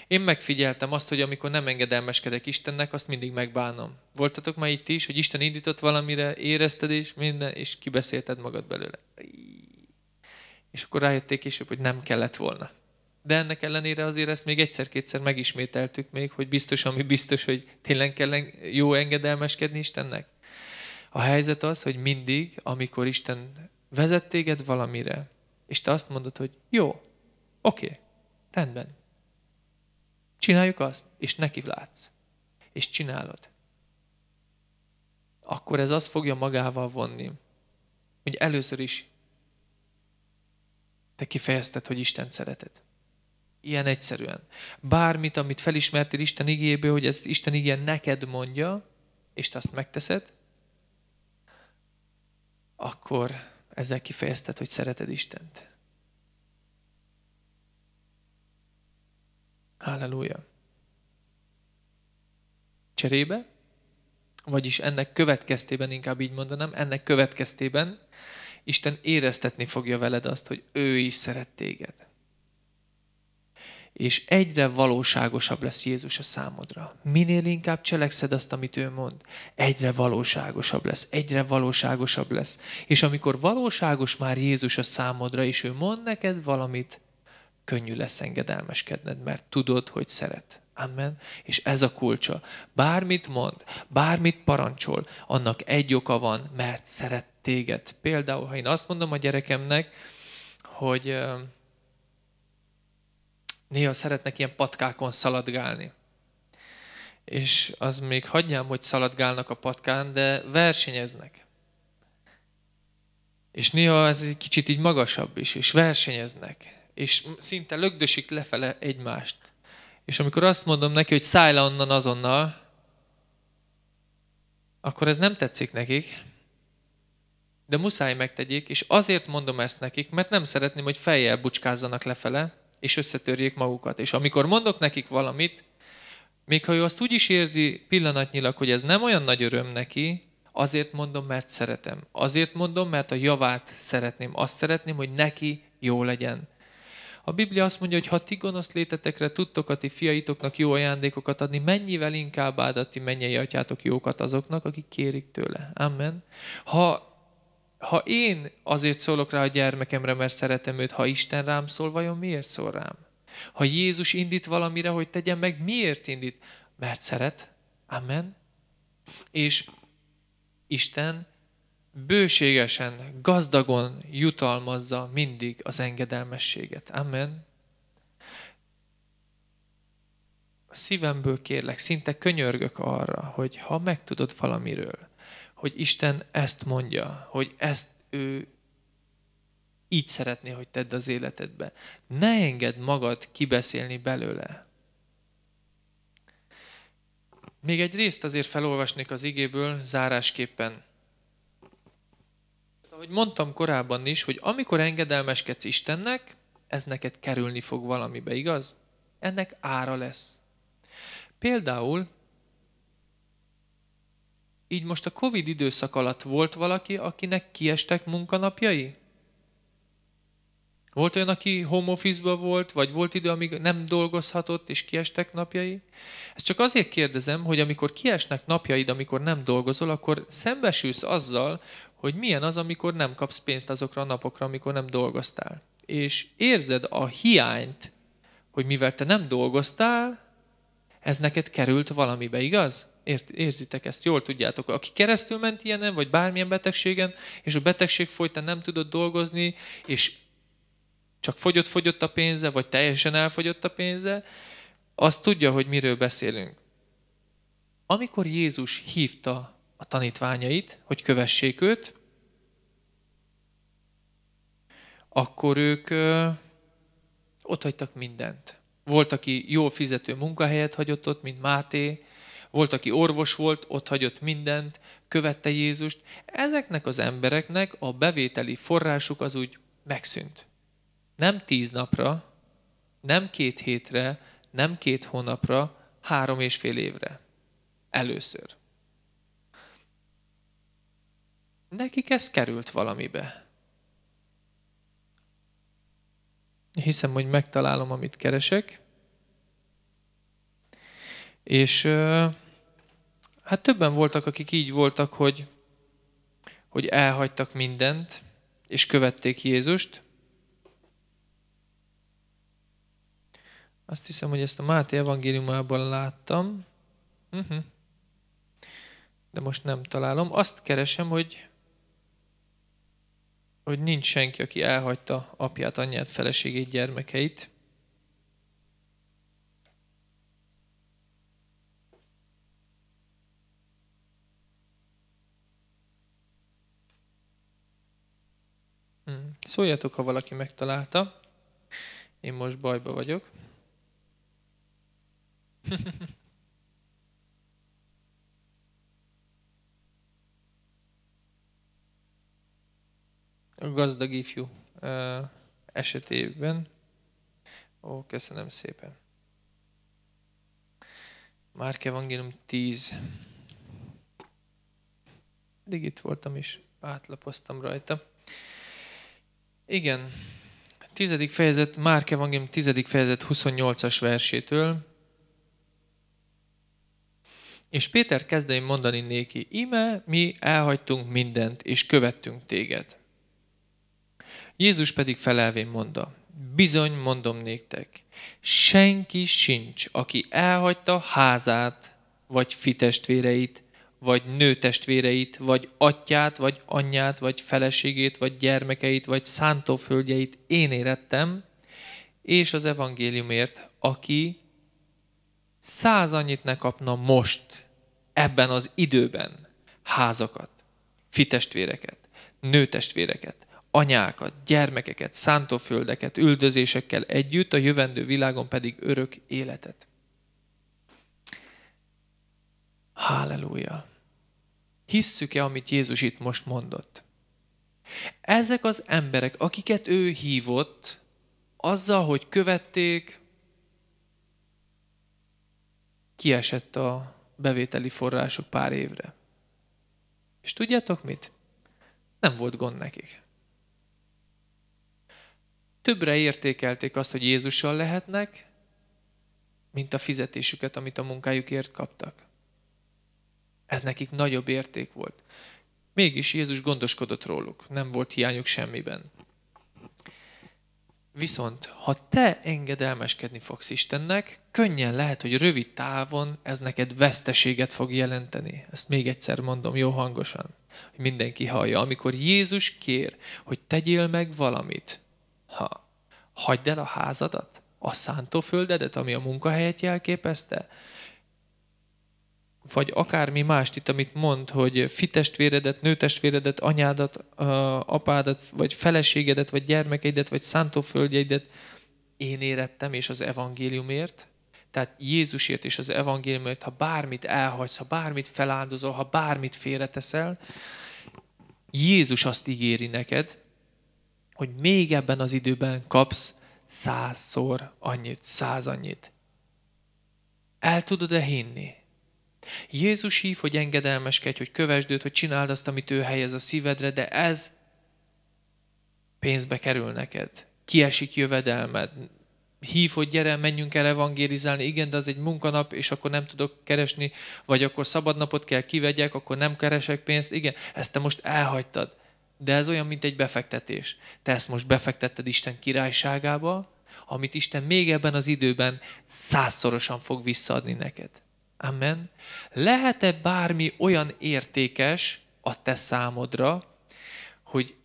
Én megfigyeltem azt, hogy amikor nem engedelmeskedek Istennek, azt mindig megbánom. Voltatok már itt is, hogy Isten indított valamire, érezted és minden, és kibeszélted magad belőle. És akkor rájötték később, hogy nem kellett volna. De ennek ellenére azért ezt még egyszer-kétszer megismételtük még, hogy biztos, ami biztos, hogy tényleg kell jó engedelmeskedni Istennek. A helyzet az, hogy mindig, amikor Isten vezet téged valamire, és te azt mondod, hogy jó, oké, rendben, csináljuk azt, és neki látsz, és csinálod, akkor ez azt fogja magával vonni, hogy először is te kifejezted, hogy Isten szereted. Ilyen egyszerűen. Bármit, amit felismertél Isten igéből, hogy ezt Isten igen neked mondja, és te azt megteszed, akkor ezzel kifejezted, hogy szereted Istent. Halleluja. Cserébe, vagyis ennek következtében, inkább így mondanám, ennek következtében Isten éreztetni fogja veled azt, hogy ő is szeret téged és egyre valóságosabb lesz Jézus a számodra. Minél inkább cselekszed azt, amit ő mond, egyre valóságosabb lesz, egyre valóságosabb lesz. És amikor valóságos már Jézus a számodra, és ő mond neked valamit, könnyű lesz engedelmeskedned, mert tudod, hogy szeret. Amen. És ez a kulcsa. Bármit mond, bármit parancsol, annak egy oka van, mert szeret téged. Például, ha én azt mondom a gyerekemnek, hogy néha szeretnek ilyen patkákon szaladgálni. És az még hagynám, hogy szaladgálnak a patkán, de versenyeznek. És néha ez egy kicsit így magasabb is, és versenyeznek. És szinte lögdösik lefele egymást. És amikor azt mondom neki, hogy szállj le onnan azonnal, akkor ez nem tetszik nekik, de muszáj megtegyék, és azért mondom ezt nekik, mert nem szeretném, hogy fejjel bucskázzanak lefele, és összetörjék magukat. És amikor mondok nekik valamit, még ha ő azt úgy is érzi pillanatnyilag, hogy ez nem olyan nagy öröm neki, azért mondom, mert szeretem. Azért mondom, mert a javát szeretném. Azt szeretném, hogy neki jó legyen. A Biblia azt mondja, hogy ha ti gonosz létetekre tudtok a ti fiaitoknak jó ajándékokat adni, mennyivel inkább áldati mennyei atyátok jókat azoknak, akik kérik tőle. Amen. Ha ha én azért szólok rá a gyermekemre, mert szeretem őt, ha Isten rám szól, vajon miért szól rám? Ha Jézus indít valamire, hogy tegyen meg, miért indít? Mert szeret. Amen. És Isten bőségesen, gazdagon jutalmazza mindig az engedelmességet. Amen. A szívemből kérlek, szinte könyörgök arra, hogy ha megtudod valamiről, hogy Isten ezt mondja, hogy ezt ő így szeretné, hogy tedd az életedbe. Ne engedd magad kibeszélni belőle. Még egy részt azért felolvasnék az igéből zárásképpen. Ahogy mondtam korábban is, hogy amikor engedelmeskedsz Istennek, ez neked kerülni fog valamibe, igaz? Ennek ára lesz. Például így most a Covid időszak alatt volt valaki, akinek kiestek munkanapjai? Volt olyan, aki home office volt, vagy volt idő, amíg nem dolgozhatott, és kiestek napjai? Ezt csak azért kérdezem, hogy amikor kiesnek napjaid, amikor nem dolgozol, akkor szembesülsz azzal, hogy milyen az, amikor nem kapsz pénzt azokra a napokra, amikor nem dolgoztál. És érzed a hiányt, hogy mivel te nem dolgoztál, ez neked került valamibe, igaz? Ért, érzitek ezt, jól tudjátok. Aki keresztül ment ilyenen, vagy bármilyen betegségen, és a betegség folytán nem tudott dolgozni, és csak fogyott-fogyott a pénze, vagy teljesen elfogyott a pénze, az tudja, hogy miről beszélünk. Amikor Jézus hívta a tanítványait, hogy kövessék őt, akkor ők ö, ott hagytak mindent. Volt, aki jó fizető munkahelyet hagyott ott, mint Máté, volt, aki orvos volt, ott hagyott mindent, követte Jézust. Ezeknek az embereknek a bevételi forrásuk az úgy megszűnt. Nem tíz napra, nem két hétre, nem két hónapra, három és fél évre. Először. Nekik ez került valamibe. Hiszem, hogy megtalálom, amit keresek. És Hát többen voltak, akik így voltak, hogy, hogy elhagytak mindent, és követték Jézust. Azt hiszem, hogy ezt a Máté evangéliumában láttam. Uh-huh. De most nem találom. Azt keresem, hogy, hogy nincs senki, aki elhagyta apját, anyját, feleségét, gyermekeit. Szóljatok, ha valaki megtalálta. Én most bajba vagyok. A gazdag ifjú esetében. Ó, köszönöm szépen. Márk Evangélium 10. Eddig itt voltam is, átlapoztam rajta. Igen. Tizedik fejezet, Márk Evangélium tizedik fejezet 28-as versétől. És Péter kezdeni mondani néki, ime mi elhagytunk mindent, és követtünk téged. Jézus pedig felelvén mondta, bizony mondom néktek, senki sincs, aki elhagyta házát, vagy fitestvéreit, vagy nőtestvéreit, vagy atyát, vagy anyját, vagy feleségét, vagy gyermekeit, vagy szántóföldjeit én érettem, és az evangéliumért, aki száz annyit ne kapna most, ebben az időben házakat, fitestvéreket, nőtestvéreket, anyákat, gyermekeket, szántóföldeket, üldözésekkel együtt, a jövendő világon pedig örök életet. Halleluja! Hisszük-e, amit Jézus itt most mondott? Ezek az emberek, akiket ő hívott, azzal, hogy követték, kiesett a bevételi forrásuk pár évre. És tudjátok mit? Nem volt gond nekik. Többre értékelték azt, hogy Jézussal lehetnek, mint a fizetésüket, amit a munkájukért kaptak. Ez nekik nagyobb érték volt. Mégis Jézus gondoskodott róluk, nem volt hiányuk semmiben. Viszont, ha te engedelmeskedni fogsz Istennek, könnyen lehet, hogy rövid távon ez neked veszteséget fog jelenteni. Ezt még egyszer mondom jó hangosan, hogy mindenki hallja. Amikor Jézus kér, hogy tegyél meg valamit, ha hagyd el a házadat, a szántóföldedet, ami a munkahelyet jelképezte, vagy akármi mást itt, amit mond, hogy fitestvéredet, nőtestvéredet, anyádat, apádat, vagy feleségedet, vagy gyermekeidet, vagy szántóföldjeidet én érettem, és az evangéliumért, tehát Jézusért és az evangéliumért, ha bármit elhagysz, ha bármit feláldozol, ha bármit félreteszel, Jézus azt ígéri neked, hogy még ebben az időben kapsz százszor annyit, száz annyit. El tudod-e hinni? Jézus hív, hogy engedelmeskedj, hogy kövesd őt, hogy csináld azt, amit ő helyez a szívedre, de ez pénzbe kerül neked. Kiesik jövedelmed. Hív, hogy gyere, menjünk el evangélizálni, igen, de az egy munkanap, és akkor nem tudok keresni, vagy akkor szabadnapot kell kivegyek, akkor nem keresek pénzt, igen, ezt te most elhagytad. De ez olyan, mint egy befektetés. Te ezt most befektetted Isten királyságába, amit Isten még ebben az időben százszorosan fog visszaadni neked. Amen. Lehet-e bármi olyan értékes a te számodra, hogy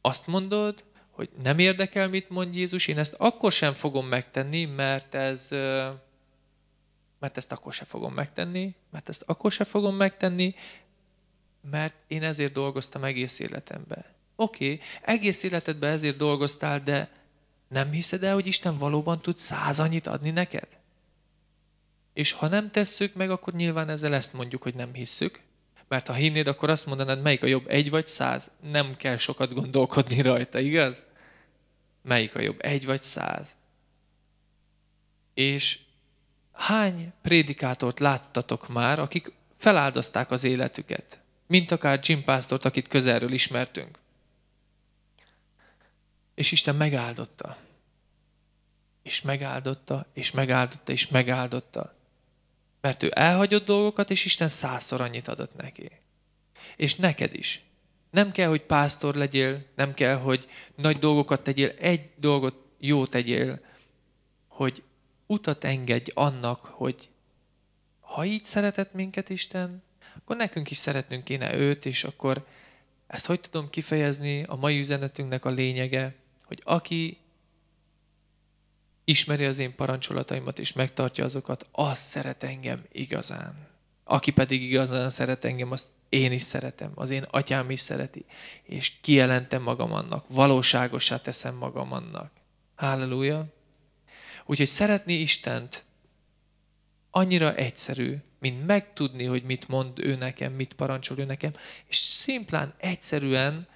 azt mondod, hogy nem érdekel, mit mond Jézus, én ezt akkor sem fogom megtenni, mert ez, mert ezt akkor sem fogom megtenni, mert ezt akkor sem fogom megtenni, mert én ezért dolgoztam egész életemben. Oké, okay, egész életedben ezért dolgoztál, de nem hiszed el, hogy Isten valóban tud százannyit adni neked? És ha nem tesszük meg, akkor nyilván ezzel ezt mondjuk, hogy nem hisszük. Mert ha hinnéd, akkor azt mondanád, melyik a jobb, egy vagy száz? Nem kell sokat gondolkodni rajta, igaz? Melyik a jobb, egy vagy száz? És hány prédikátort láttatok már, akik feláldozták az életüket? Mint akár Jim Pásztort, akit közelről ismertünk. És Isten megáldotta. És megáldotta, és megáldotta, és megáldotta. Mert ő elhagyott dolgokat, és Isten százszor annyit adott neki. És neked is. Nem kell, hogy pásztor legyél, nem kell, hogy nagy dolgokat tegyél, egy dolgot jó tegyél, hogy utat engedj annak, hogy ha így szeretett minket Isten, akkor nekünk is szeretnünk kéne őt, és akkor ezt hogy tudom kifejezni, a mai üzenetünknek a lényege, hogy aki ismeri az én parancsolataimat és megtartja azokat, az szeret engem igazán. Aki pedig igazán szeret engem, azt én is szeretem, az én atyám is szereti, és kijelentem magam annak, valóságosá teszem magam annak. Halleluja! Úgyhogy szeretni Istent annyira egyszerű, mint megtudni, hogy mit mond ő nekem, mit parancsol ő nekem, és szimplán, egyszerűen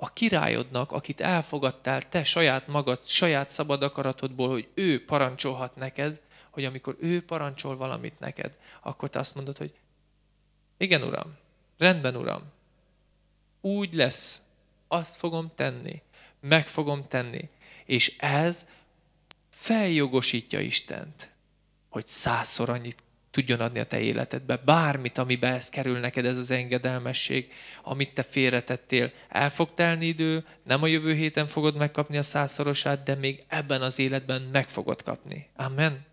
a királyodnak, akit elfogadtál te saját magad, saját szabad akaratodból, hogy ő parancsolhat neked, hogy amikor ő parancsol valamit neked, akkor te azt mondod, hogy igen, uram, rendben, uram, úgy lesz, azt fogom tenni, meg fogom tenni. És ez feljogosítja Istent, hogy százszor annyit tudjon adni a te életedbe. Bármit, amibe ez kerül neked, ez az engedelmesség, amit te félretettél, el fog telni idő, nem a jövő héten fogod megkapni a százszorosát, de még ebben az életben meg fogod kapni. Amen.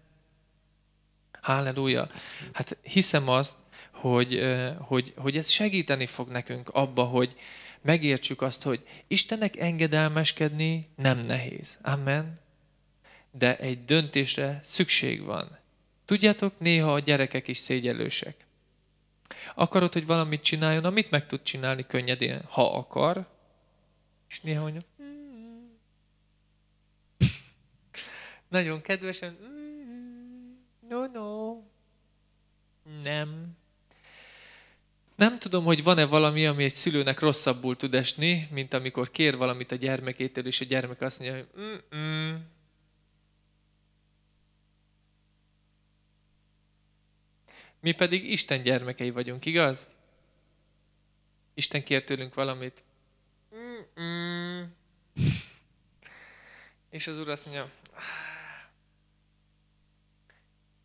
Halleluja. Hát hiszem azt, hogy, hogy, hogy ez segíteni fog nekünk abba, hogy megértsük azt, hogy Istennek engedelmeskedni nem nehéz. Amen. De egy döntésre szükség van Tudjátok, néha a gyerekek is szégyelősek. Akarod, hogy valamit csináljon, amit meg tud csinálni könnyedén, ha akar, és néha mondja, mm-hmm. nagyon kedvesen, mm-hmm. no, no, nem. Nem tudom, hogy van-e valami, ami egy szülőnek rosszabbul tud esni, mint amikor kér valamit a gyermekétől, és a gyermek azt mondja, hogy mm-mm, Mi pedig Isten gyermekei vagyunk, igaz? Isten kér tőlünk valamit. Mm-mm. És az úr azt mondja,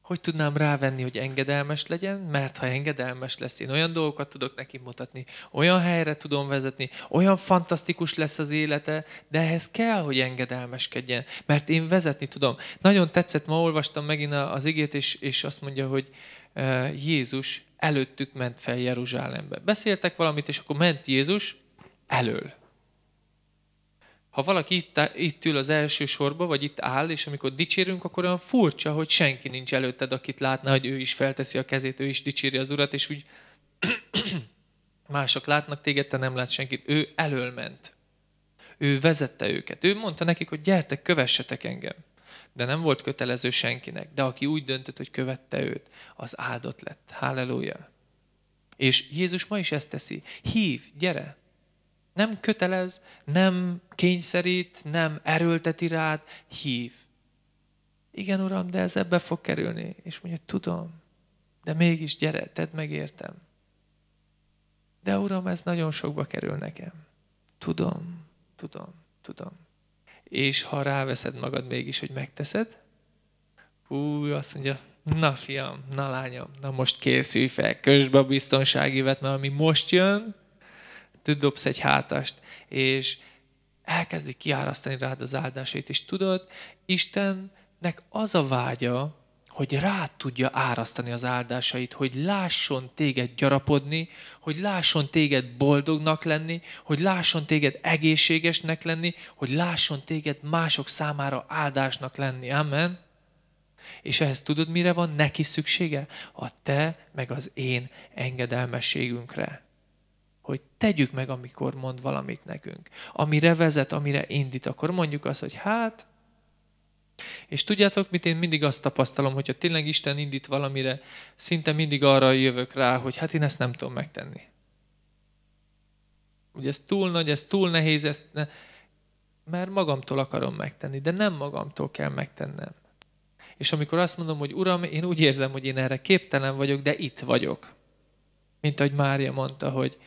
hogy tudnám rávenni, hogy engedelmes legyen, mert ha engedelmes lesz, én olyan dolgokat tudok neki mutatni, olyan helyre tudom vezetni, olyan fantasztikus lesz az élete, de ehhez kell, hogy engedelmeskedjen, mert én vezetni tudom. Nagyon tetszett, ma olvastam megint az igét, és, és azt mondja, hogy, Jézus előttük ment fel Jeruzsálembe. Beszéltek valamit, és akkor ment Jézus elől. Ha valaki itt, itt ül az első sorba, vagy itt áll, és amikor dicsérünk, akkor olyan furcsa, hogy senki nincs előtted, akit látná, hogy ő is felteszi a kezét, ő is dicséri az Urat, és úgy mások látnak téged, te nem látsz senkit. Ő elől ment. Ő vezette őket. Ő mondta nekik, hogy gyertek, kövessetek engem de nem volt kötelező senkinek. De aki úgy döntött, hogy követte őt, az áldott lett. Halleluja! És Jézus ma is ezt teszi. Hív, gyere! Nem kötelez, nem kényszerít, nem erőlteti rád, hív. Igen, Uram, de ez ebbe fog kerülni. És mondja, tudom, de mégis gyere, tedd meg értem. De Uram, ez nagyon sokba kerül nekem. Tudom, tudom, tudom és ha ráveszed magad mégis, hogy megteszed, hú, azt mondja, na fiam, na lányom, na most készülj fel, kösd be a biztonsági vet, mert ami most jön, te dobsz egy hátast, és elkezdik kiárasztani rád az áldásait, és tudod, Istennek az a vágya, hogy rá tudja árasztani az áldásait, hogy lásson téged gyarapodni, hogy lásson téged boldognak lenni, hogy lásson téged egészségesnek lenni, hogy lásson téged mások számára áldásnak lenni. Amen. És ehhez tudod, mire van neki szüksége? A te, meg az én engedelmességünkre. Hogy tegyük meg, amikor mond valamit nekünk. Amire vezet, amire indít, akkor mondjuk azt, hogy hát, és tudjátok, mit én mindig azt tapasztalom, hogyha tényleg Isten indít valamire, szinte mindig arra jövök rá, hogy hát én ezt nem tudom megtenni. Ugye ez túl nagy, ez túl nehéz, ezt ne... mert magamtól akarom megtenni, de nem magamtól kell megtennem. És amikor azt mondom, hogy Uram, én úgy érzem, hogy én erre képtelen vagyok, de itt vagyok. Mint ahogy Mária mondta, hogy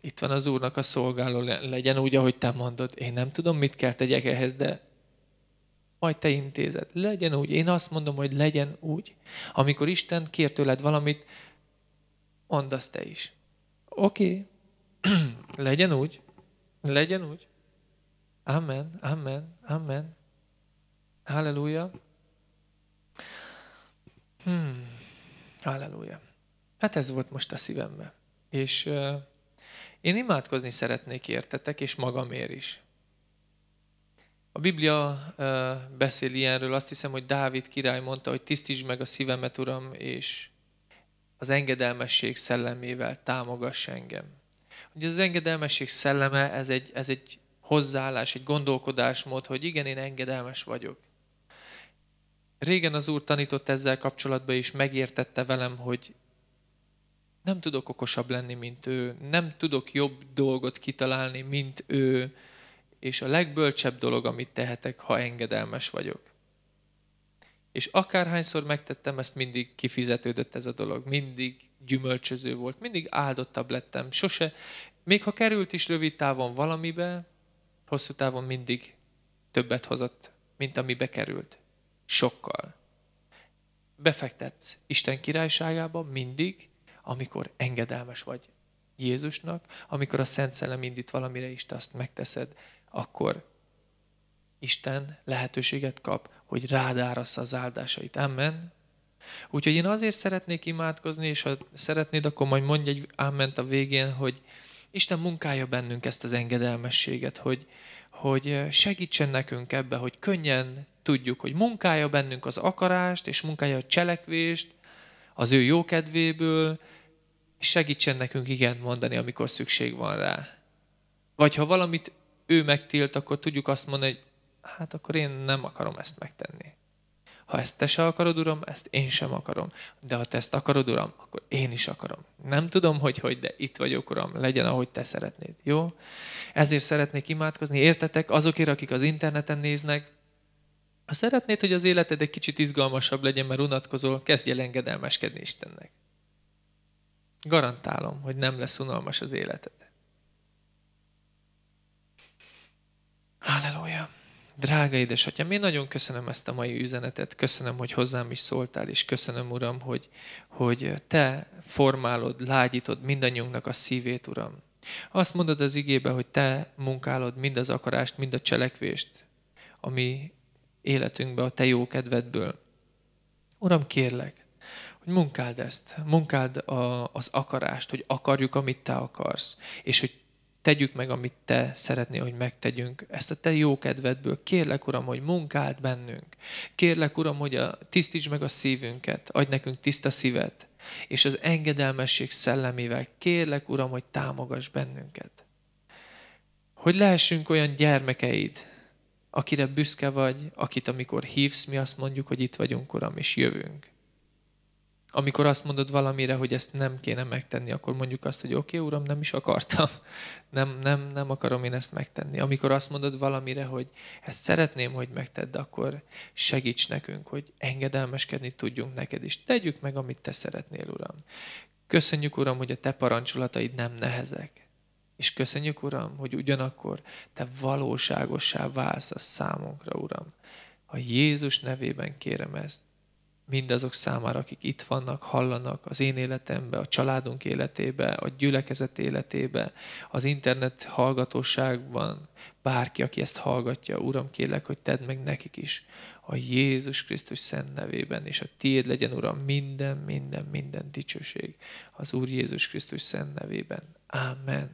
itt van az Úrnak a szolgáló, legyen úgy, ahogy te mondod. Én nem tudom, mit kell tegyek ehhez, de majd te intézed. Legyen úgy. Én azt mondom, hogy legyen úgy. Amikor Isten kér tőled valamit, mondd azt te is. Oké, okay. legyen úgy. Legyen úgy. Amen, amen, amen. Halleluja. Hmm. Halleluja. Hát ez volt most a szívemben. És uh, én imádkozni szeretnék értetek, és magamért is. A Biblia beszél ilyenről, azt hiszem, hogy Dávid király mondta, hogy tisztítsd meg a szívemet, Uram, és az engedelmesség szellemével támogass engem. Ugye az engedelmesség szelleme, ez egy, ez egy hozzáállás, egy gondolkodásmód, hogy igen, én engedelmes vagyok. Régen az Úr tanított ezzel kapcsolatban is, megértette velem, hogy nem tudok okosabb lenni, mint ő, nem tudok jobb dolgot kitalálni, mint ő, és a legbölcsebb dolog, amit tehetek, ha engedelmes vagyok. És akárhányszor megtettem, ezt mindig kifizetődött ez a dolog, mindig gyümölcsöző volt, mindig áldottabb lettem, sose, még ha került is rövid távon valamibe, hosszú távon mindig többet hozott, mint ami bekerült. Sokkal. Befektetsz Isten királyságába mindig, amikor engedelmes vagy Jézusnak, amikor a Szent Szellem indít valamire, és te azt megteszed, akkor Isten lehetőséget kap, hogy rádárassza az áldásait. Amen. Úgyhogy én azért szeretnék imádkozni, és ha szeretnéd, akkor majd mondj egy áment a végén, hogy Isten munkája bennünk ezt az engedelmességet, hogy, hogy segítsen nekünk ebbe, hogy könnyen tudjuk, hogy munkája bennünk az akarást, és munkája a cselekvést, az ő jó kedvéből és segítsen nekünk igen mondani, amikor szükség van rá. Vagy ha valamit ő megtilt, akkor tudjuk azt mondani, hogy hát akkor én nem akarom ezt megtenni. Ha ezt te se akarod, Uram, ezt én sem akarom. De ha te ezt akarod, Uram, akkor én is akarom. Nem tudom, hogy hogy, de itt vagyok, Uram, legyen, ahogy te szeretnéd. Jó? Ezért szeretnék imádkozni. Értetek? Azokért, akik az interneten néznek, ha szeretnéd, hogy az életed egy kicsit izgalmasabb legyen, mert unatkozol, kezdj el engedelmeskedni Istennek. Garantálom, hogy nem lesz unalmas az életed. Halleluja! Drága édesatyám, én nagyon köszönöm ezt a mai üzenetet, köszönöm, hogy hozzám is szóltál, és köszönöm, Uram, hogy, hogy Te formálod, lágyítod mindannyiunknak a szívét, Uram. Azt mondod az igébe, hogy Te munkálod mind az akarást, mind a cselekvést, ami életünkbe a Te jó kedvedből. Uram, kérlek, hogy munkáld ezt, munkáld a, az akarást, hogy akarjuk, amit Te akarsz, és hogy tegyük meg, amit Te szeretnél, hogy megtegyünk. Ezt a Te jó kedvedből kérlek, Uram, hogy munkáld bennünk. Kérlek, Uram, hogy a, tisztíts meg a szívünket, adj nekünk tiszta szívet, és az engedelmesség szellemével kérlek, Uram, hogy támogass bennünket. Hogy lehessünk olyan gyermekeid, akire büszke vagy, akit amikor hívsz, mi azt mondjuk, hogy itt vagyunk, Uram, és jövünk amikor azt mondod valamire, hogy ezt nem kéne megtenni, akkor mondjuk azt, hogy oké, okay, uram, nem is akartam, nem, nem, nem akarom én ezt megtenni. Amikor azt mondod valamire, hogy ezt szeretném, hogy megtedd, akkor segíts nekünk, hogy engedelmeskedni tudjunk neked is. Tegyük meg, amit te szeretnél, uram. Köszönjük, uram, hogy a te parancsolataid nem nehezek. És köszönjük, uram, hogy ugyanakkor te valóságosá válsz a számunkra, uram. A Jézus nevében kérem ezt mindazok számára, akik itt vannak, hallanak az én életembe, a családunk életébe, a gyülekezet életébe, az internet hallgatóságban, bárki, aki ezt hallgatja, Uram, kérlek, hogy tedd meg nekik is, a Jézus Krisztus szent nevében, és a tiéd legyen, Uram, minden, minden, minden dicsőség az Úr Jézus Krisztus szent nevében. Amen.